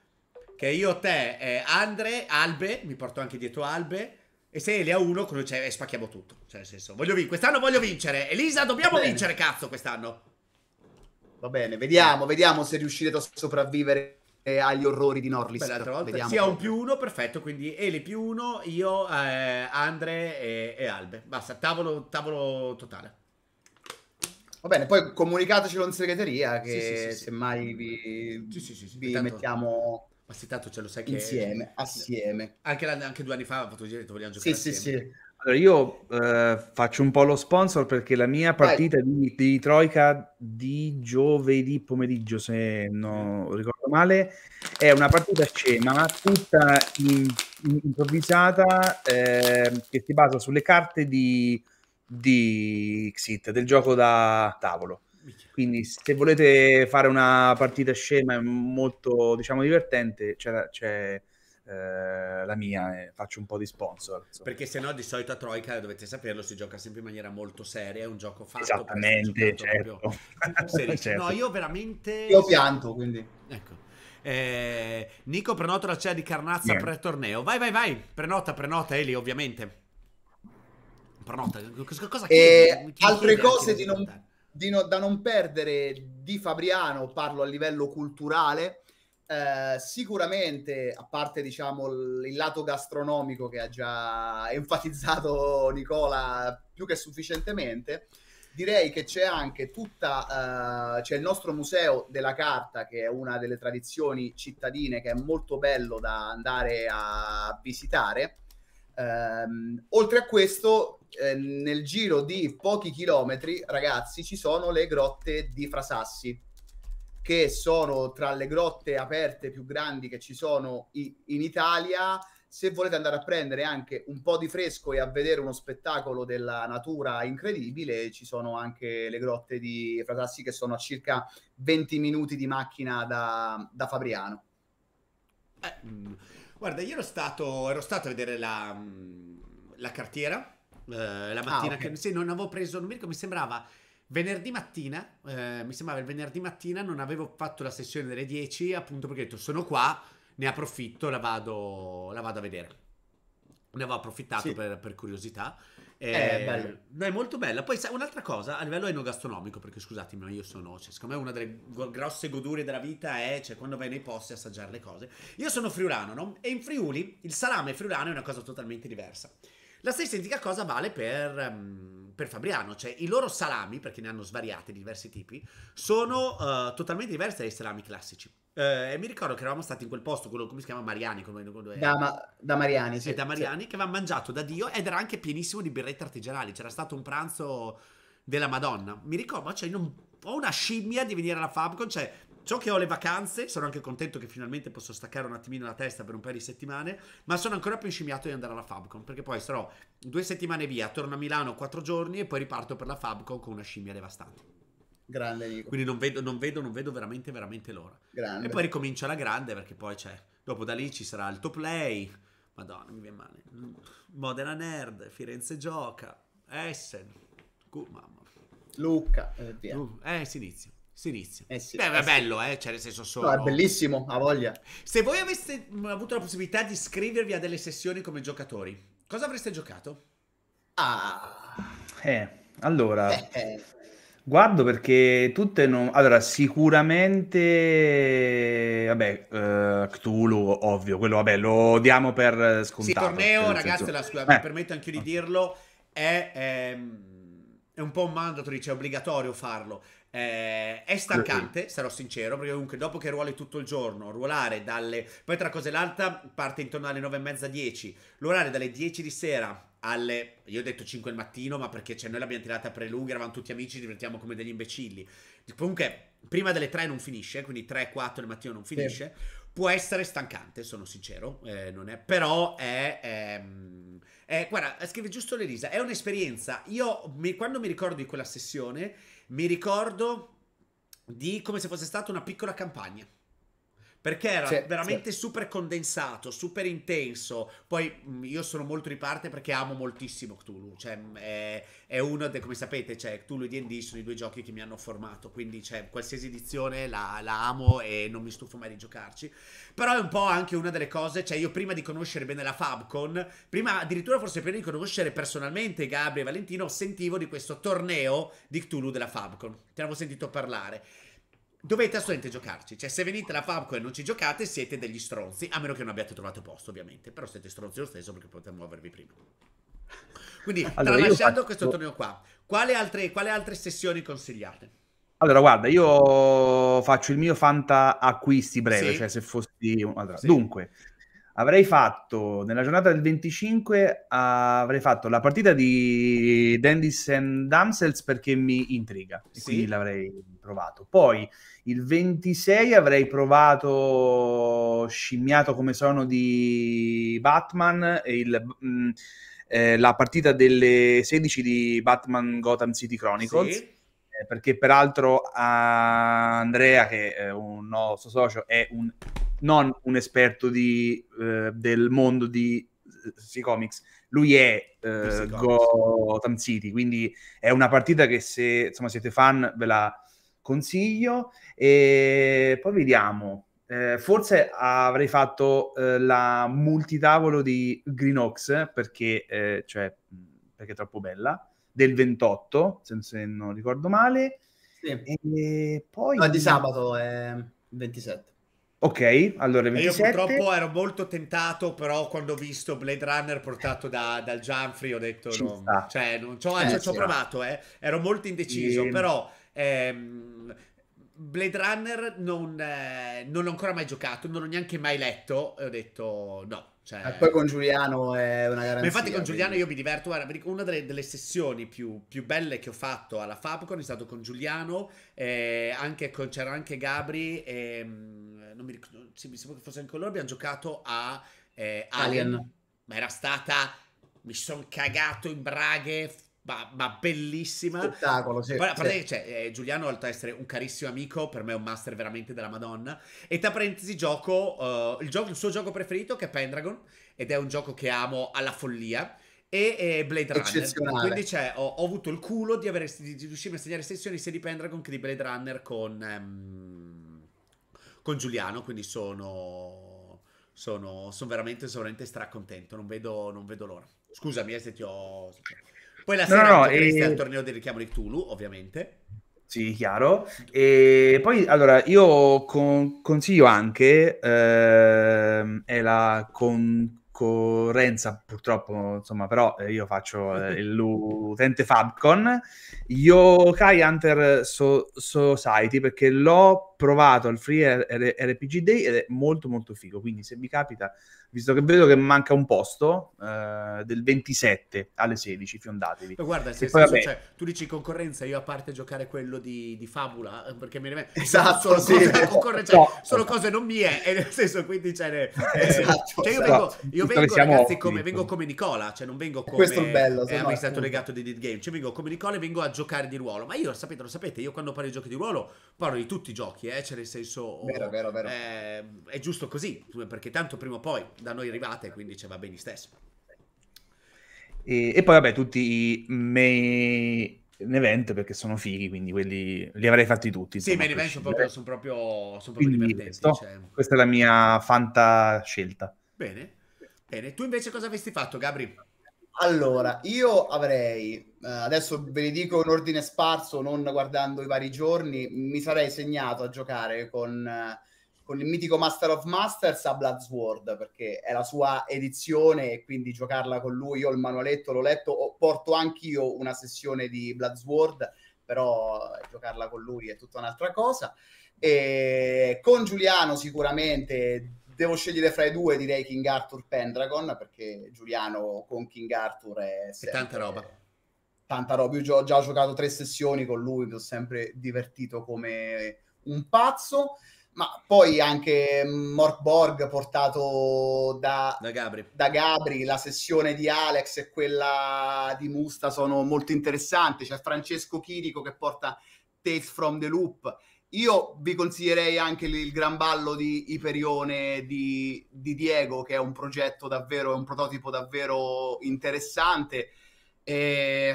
che io, te, eh, Andre, Albe, mi porto anche dietro Albe, e se Eli ha uno, cioè, spacchiamo tutto. Cioè, nel senso, voglio vin- quest'anno voglio vincere. Elisa, dobbiamo vincere, cazzo, quest'anno. Va bene, vediamo, vediamo se riuscirete a sopravvivere eh, agli orrori di Norlis. Beh, l'altra volta Vediamo. sì, un più uno, perfetto, quindi Eli più uno, io, eh, Andre e, e, Albe. Basta, tavolo, tavolo totale. Va bene, poi comunicatecelo in segreteria che sì, sì, sì, semmai vi, vi tanto, mettiamo... Ma sì, tanto ce lo sai che... Insieme, assieme. Anche, anche due anni fa ho fatto il detto vogliamo giocare sì, assieme. Sì, sì. Allora io eh, faccio un po' lo sponsor perché la mia partita di, di, Troica di giovedì pomeriggio, se non ricordo male, è una partita scema, tutta in, in, improvvisata, eh, che si basa sulle carte di, di Xit, del gioco da tavolo. Quindi se volete fare una partita scema molto, diciamo, divertente, c'è, c'è eh, la mia e eh, faccio un po' di sponsor. Insomma. Perché se no di solito a Troika, dovete saperlo, si gioca sempre in maniera molto seria, è un gioco fatto. Esattamente, certo. certo. No, io veramente... Io pianto, quindi... Ecco. Eh, Nico prenota la cena di Carnazza yeah. pre-torneo. Vai, vai, vai. Prenota, prenota, Eli, ovviamente. Prenota. Cosa eh, chiedi? Chi altre cose di non, di no, da non perdere di Fabriano, parlo a livello culturale eh, sicuramente, a parte diciamo il, il lato gastronomico che ha già enfatizzato Nicola più che sufficientemente, direi che c'è anche tutta, eh, c'è il nostro museo della carta che è una delle tradizioni cittadine che è molto bello da andare a visitare. Um, oltre a questo, eh, nel giro di pochi chilometri, ragazzi, ci sono le grotte di Frasassi che sono tra le grotte aperte più grandi che ci sono in Italia. Se volete andare a prendere anche un po' di fresco e a vedere uno spettacolo della natura incredibile, ci sono anche le grotte di Fratassi che sono a circa 20 minuti di macchina da, da Fabriano. Eh, guarda, io ero stato, ero stato a vedere la, mm, la cartiera eh, la ah, mattina, ah, okay. che se non avevo preso, non mi ricordo, mi sembrava Venerdì mattina, eh, mi sembrava il venerdì mattina, non avevo fatto la sessione delle 10, appunto perché ho detto sono qua, ne approfitto, la vado, la vado a vedere. Ne avevo approfittato sì. per, per, curiosità. Eh, è, eh, bello. è molto bella. Poi sai, un'altra cosa a livello enogastronomico, perché scusatemi, ma io sono, cioè, secondo me una delle grosse godure della vita è cioè, quando vai nei posti a assaggiare le cose. Io sono friulano, no? E in Friuli il salame friulano è una cosa totalmente diversa. La stessa identica cosa vale per, um, per, Fabriano, cioè i loro salami, perché ne hanno svariati di diversi tipi, sono uh, totalmente diversi dai salami classici. Uh, e mi ricordo che eravamo stati in quel posto, quello come si chiama Mariani, come, come da, ma, da, Mariani, sì. Eh, da Mariani, sì. che aveva mangiato da Dio ed era anche pienissimo di birrette artigianali. C'era stato un pranzo della Madonna. Mi ricordo, cioè, non, ho una scimmia di venire alla Fabcon, cioè ciò che ho le vacanze, sono anche contento che finalmente posso staccare un attimino la testa per un paio di settimane, ma sono ancora più scimmiato di andare alla Fabcon, perché poi sarò due settimane via, torno a Milano quattro giorni e poi riparto per la Fabcon con una scimmia devastante. Grande Nico. Quindi non vedo, non vedo, non vedo veramente, veramente l'ora. Grande. E poi ricomincio la grande perché poi c'è, cioè, dopo da lì ci sarà il top play, madonna mi viene male, Modena Nerd, Firenze Gioca, Essen, Gu- mamma. Lucca, eh, via. Uh, eh, si inizia. Sinistro. Eh sì, Beh, eh è sì. bello, eh? Cioè, nel senso solo... No, è bellissimo, ha voglia. Se voi aveste avuto la possibilità di iscrivervi a delle sessioni come giocatori, cosa avreste giocato? Ah... Eh, allora... Eh. eh. Guardo perché tutte non... Allora, sicuramente... Vabbè, uh, Cthulhu, ovvio, quello, vabbè, lo diamo per scontato. Sì, torneo, ragazzi, senso... la, scusa, mi permetto anche io di dirlo, è... è è un po' un mandato, cioè è obbligatorio farlo. Eh, è stancante, sì. sarò sincero, perché comunque dopo che ruoli tutto il giorno, ruolare dalle... Poi tra cose l'altra parte intorno alle 9 e mezza 10, ruolare dalle 10 di sera alle... Io ho detto 5 del mattino, ma perché cioè, noi l'abbiamo tirata prelunga, eravamo tutti amici, ci divertiamo come degli imbecilli. Comunque, prima delle 3 non finisce, quindi 3-4 del mattino non finisce. Sì può essere stancante, sono sincero, eh, non è, però è, è, ehm, è, Guarda, scrive giusto l'Elisa, è un'esperienza. Io mi, quando mi ricordo di quella sessione, mi ricordo di come se fosse stata una piccola campagna perché era sì, veramente sì. super condensato, super intenso. Poi mm, io sono molto di parte perché amo moltissimo Cthulhu, cioè mm, è, è uno dei, come sapete, cioè Cthulhu e D&D sono i due giochi che mi hanno formato, quindi cioè, qualsiasi edizione la, la, amo e non mi stufo mai di giocarci. Però è un po' anche una delle cose, cioè io prima di conoscere bene la Fabcon, prima addirittura forse prima di conoscere personalmente Gabri e Valentino, sentivo di questo torneo di Cthulhu della Fabcon, te ne avevo sentito parlare. Dovete assolutamente giocarci, cioè se venite alla PubCo e non ci giocate siete degli stronzi, a meno che non abbiate trovato posto ovviamente, però siete stronzi lo stesso perché potete muovervi prima. Quindi, allora, tralasciando faccio... questo torneo qua, quale altre, quali altre sessioni consigliate? Allora, guarda, io faccio il mio fanta acquisti breve, sì. cioè se fossi... Allora, sì. Dunque, avrei fatto nella giornata del 25 ah, avrei fatto la partita di Dendis and Damsels perché mi intriga sì. quindi l'avrei provato poi il 26 avrei provato scimmiato come sono di Batman e il, mh, mm, eh, la partita delle 16 di Batman Gotham City Chronicles sì eh, perché peraltro ah, Andrea, che è un nostro socio, è un non un esperto di, eh, del mondo di DC eh, Comics. Lui è eh, Gotham City, quindi è una partita che se insomma, siete fan ve la consiglio. E poi vediamo. Eh, forse avrei fatto eh, la multitavolo di Green Ox perché, eh, cioè, perché è troppo bella, del 28, se, se non ricordo male. Sì. E, poi... No, di sabato è 27. Ok, allora 27. Io purtroppo ero molto tentato, però quando ho visto Blade Runner portato da, dal Gianfri ho detto ci no, sta. cioè, non, eh, ci ho, eh, ho provato, eh. ero molto indeciso, e... però ehm, Blade Runner non, eh, non l'ho ancora mai giocato, non l'ho neanche mai letto e ho detto no, cioè... E poi con Giuliano è una garanzia. Ma infatti con Giuliano quindi... io mi diverto, guarda, una delle, delle sessioni più, più, belle che ho fatto alla Fabcon è stato con Giuliano, eh, anche con, c'era anche Gabri, E, ehm, non mi ricordo, sì, mi sembra che fosse anche loro, abbiamo giocato a eh, Alien. Alien. ma era stata, mi sono cagato in braghe ma, ma bellissima. Spettacolo, sì, Guarda, sì. Te, cioè, eh, Giuliano, oltre ad essere un carissimo amico, per me è un master veramente della Madonna. E tra parentesi gioco, uh, il, gioco il suo gioco preferito che è Pendragon, ed è un gioco che amo alla follia e, Blade Runner. Quindi cioè, ho, ho, avuto il culo di, avere, di, di riuscirmi a segnare sessioni sia di Pendragon che di Blade Runner con, ehm, con Giuliano. Quindi sono, sono, sono veramente, sono veramente stracontento. Non vedo, non vedo l'ora. Scusami eh, se ti ho. Poi la sera no, no, e... al torneo del richiamo di Cthulhu, ovviamente. Sì, chiaro. E poi, allora, io con- consiglio anche, eh, è la con- concorrenza purtroppo, insomma, però eh, io faccio eh, l'utente Fabcon, Yokai Hunter so- Society perché l'ho provato al Free R- RPG Day ed è molto molto figo, quindi se vi capita, visto che vedo che manca un posto eh, del 27 alle 16, fiondatevi. Ma guarda, se poi, senso, cioè, tu dici concorrenza, io a parte giocare quello di, di Fabula, eh, perché mi rimane... Esatto, sono, sì. cose, cioè, no. cioè, sono cose non mie, e nel senso quindi c'è... Cioè, eh, esatto, cioè io, esatto. vengo, esatto. io vengo, siamo ragazzi, come, vengo come Nicola, cioè non vengo come Questo è bello, eh, amministratore legato di Dead Game, cioè vengo come Nicola e vengo a giocare di ruolo. Ma io, sapete, lo sapete, io quando parlo di giochi di ruolo parlo di tutti i giochi, eh, cioè nel senso... Oh, vero, vero, vero. Eh, è giusto così, perché tanto prima o poi da noi arrivate, quindi cioè, va bene stesso. E, e, poi vabbè tutti i main event perché sono fighi, quindi quelli li avrei fatti tutti. Sì, i main event sono proprio, sono proprio, sono proprio divertenti. Questo, cioè. Questa è la mia fanta scelta. Bene, Bene, tu invece cosa avresti fatto, Gabri? Allora, io avrei, eh, adesso ve li dico in ordine sparso, non guardando i vari giorni, mi sarei segnato a giocare con, eh, con il mitico Master of Masters a Bloodsword, perché è la sua edizione e quindi giocarla con lui, io il manualetto l'ho letto, ho, porto anch'io una sessione di Bloodsword, però eh, giocarla con lui è tutta un'altra cosa. E con Giuliano sicuramente devo scegliere fra i due, direi King Arthur Pendragon, perché Giuliano con King Arthur è... Sempre, tanta roba. Tanta roba, io già ho già giocato tre sessioni con lui, mi sono sempre divertito come un pazzo, ma poi anche Mork Borg portato da, da, Gabri. da Gabri, la sessione di Alex e quella di Musta sono molto interessanti, c'è Francesco Chirico che porta Tales from the Loop, io vi consiglierei anche il gran ballo di Iperione di, di Diego, che è un progetto davvero, è un prototipo davvero interessante. E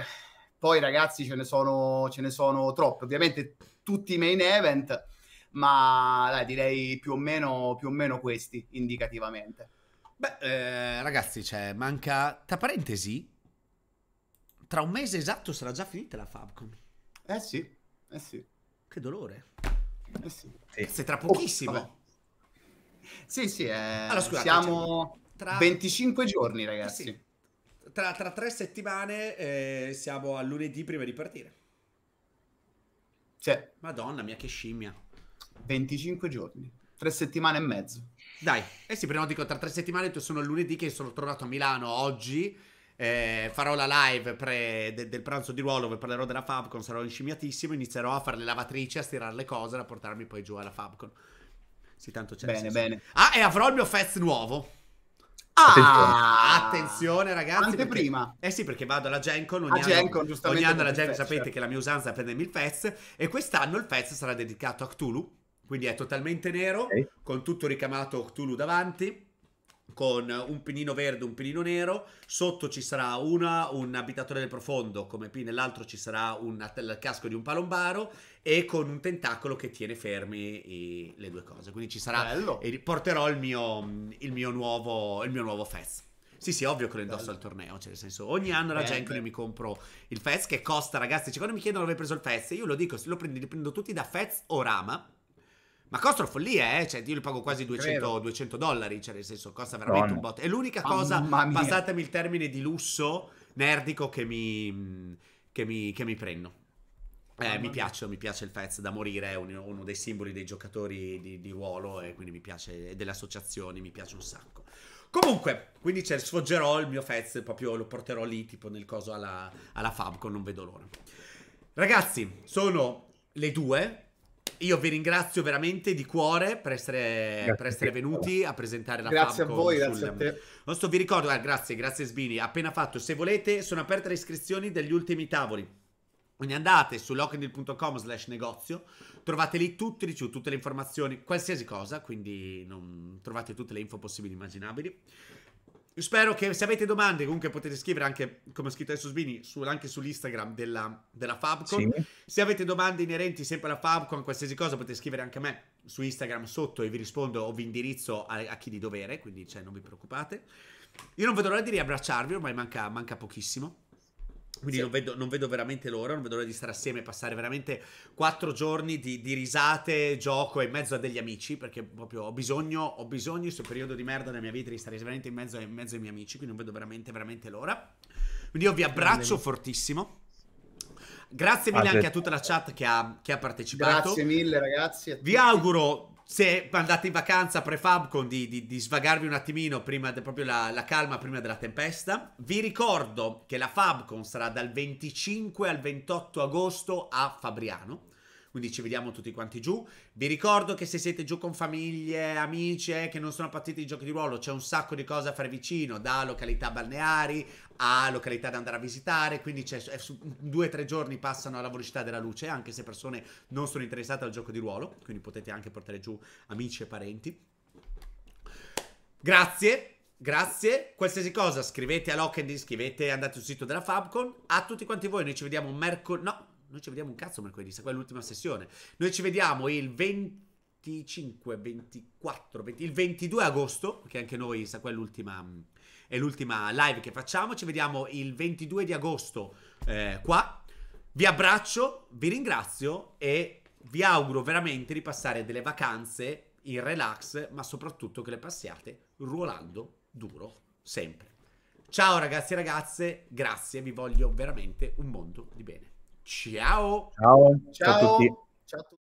poi, ragazzi, ce ne sono, ce ne sono troppe. Ovviamente tutti i main event, ma dai, direi più o, meno, più o meno questi indicativamente. Beh, eh, ragazzi, cioè, manca. Tra parentesi, tra un mese esatto sarà già finita la Fabcon. Eh sì, eh sì. Che dolore. Eh sì. Sì. tra pochissimo. Oh, sì, sì, eh, allora, scusate, siamo cioè, tra... 25 giorni, ragazzi. Eh sì. Tra, tra, tre settimane eh, siamo a lunedì prima di partire. Cioè, Madonna mia, che scimmia. 25 giorni, tre settimane e mezzo. Dai, eh sì, dico, tra tre settimane, sono lunedì che sono tornato a Milano oggi eh, farò la live pre, de, del pranzo di ruolo dove parlerò della Fabcon, sarò inscimmiatissimo, inizierò a fare le lavatrici, a stirare le cose, a portarmi poi giù alla Fabcon. Sì, tanto c'è. Bene, bene. Ah, e avrò il mio fest nuovo. Ah, attenzione, ragazzi. Anche prima. Eh sì, perché vado alla Gencon ogni, ogni anno. ogni alla Gencon sapete che la mia usanza è prendermi il Fez e quest'anno il Fez sarà dedicato a Cthulhu, quindi è totalmente nero, okay. con tutto ricamato Cthulhu davanti con un pinino verde, un pinino nero, sotto ci sarà una, un abitatore del profondo come P, nell'altro ci sarà un il casco di un palombaro e con un tentacolo che tiene fermi i, le due cose. Quindi ci sarà Bello. e porterò il mio, il mio nuovo il mio nuovo Fez. Sì, sì, ovvio che lo indosso Bello. al torneo, cioè nel senso ogni anno la gente mi compro il Fez che costa, ragazzi, cioè, quando mi chiedono dove hai preso il Fez, io lo dico, lo prendi, li prendo tutti da Fez o Rama ma costano follia, eh? Cioè, io li pago quasi 200, 200 dollari, cioè nel senso costa veramente Don. un bot. È l'unica cosa, passatemi il termine di lusso nerdico che mi, che mi, che mi prendo. Eh, mi, piace, mi piace il Fez da morire, è uno, uno dei simboli dei giocatori di, di ruolo e quindi mi piace, e delle associazioni, mi piace un sacco. Comunque, quindi cioè, sfoggerò il mio Fez, proprio lo porterò lì, tipo nel coso alla, alla Fabcon, non vedo l'ora. Ragazzi, sono le due, io vi ringrazio veramente di cuore per essere, per essere venuti a presentare la grazie Fabcon. Grazie a voi, sul... grazie a te. Non so, vi ricordo, ah, grazie, grazie Sbini, appena fatto. Se volete, sono aperte le iscrizioni degli ultimi tavoli. Quindi andate su lockandil.com slash negozio, trovate lì tutti, tutte le informazioni, qualsiasi cosa, quindi non... trovate tutte le info possibili e immaginabili spero che se avete domande comunque potete scrivere anche, come ha scritto adesso Sbini, su, anche sull'Instagram della, della Fabcon. Sì. Se avete domande inerenti sempre alla Fabcon, qualsiasi cosa, potete scrivere anche a me su Instagram sotto e vi rispondo o vi indirizzo a, a chi di dovere, quindi cioè, non vi preoccupate. Io non vedo l'ora di riabbracciarvi, ormai manca, manca pochissimo. Quindi sì. non, vedo, non, vedo, veramente l'ora, non vedo l'ora di stare assieme e passare veramente quattro giorni di, di, risate, gioco e mezzo a degli amici, perché proprio ho bisogno, ho bisogno in questo periodo di merda nella mia vita di stare veramente in mezzo, in mezzo ai miei amici, quindi non vedo veramente, veramente l'ora. Quindi io vi abbraccio fortissimo. Grazie mille anche a tutta la chat che ha, che ha partecipato. Grazie mille ragazzi. Vi auguro se andate in vacanza pre-Fabcon di, di, di, svagarvi un attimino prima de, proprio la, la, calma prima della tempesta. Vi ricordo che la Fabcon sarà dal 25 al 28 agosto a Fabriano quindi ci vediamo tutti quanti giù. Vi ricordo che se siete giù con famiglie, amici eh, che non sono partiti di giochi di ruolo, c'è un sacco di cose a fare vicino, da località balneari a località da andare a visitare, quindi c'è, su, due o tre giorni passano alla velocità della luce, anche se persone non sono interessate al gioco di ruolo, quindi potete anche portare giù amici e parenti. Grazie, Grazie, qualsiasi cosa scrivete a Lockendin, scrivete, andate sul sito della Fabcon. A tutti quanti voi, noi ci vediamo mercoledì. No, noi ci vediamo un cazzo mercoledì, se quella è l'ultima sessione. Noi ci vediamo il 25, 24, 20, il 22 agosto, che anche noi, sa, è l'ultima, è l'ultima live che facciamo. Ci vediamo il 22 di agosto eh, qua. Vi abbraccio, vi ringrazio e vi auguro veramente di passare delle vacanze in relax, ma soprattutto che le passiate ruolando duro sempre. Ciao ragazzi e ragazze, grazie, vi voglio veramente un mondo di bene. Ciao. Ciao, Ciao. Ciao a tutti. a tutti.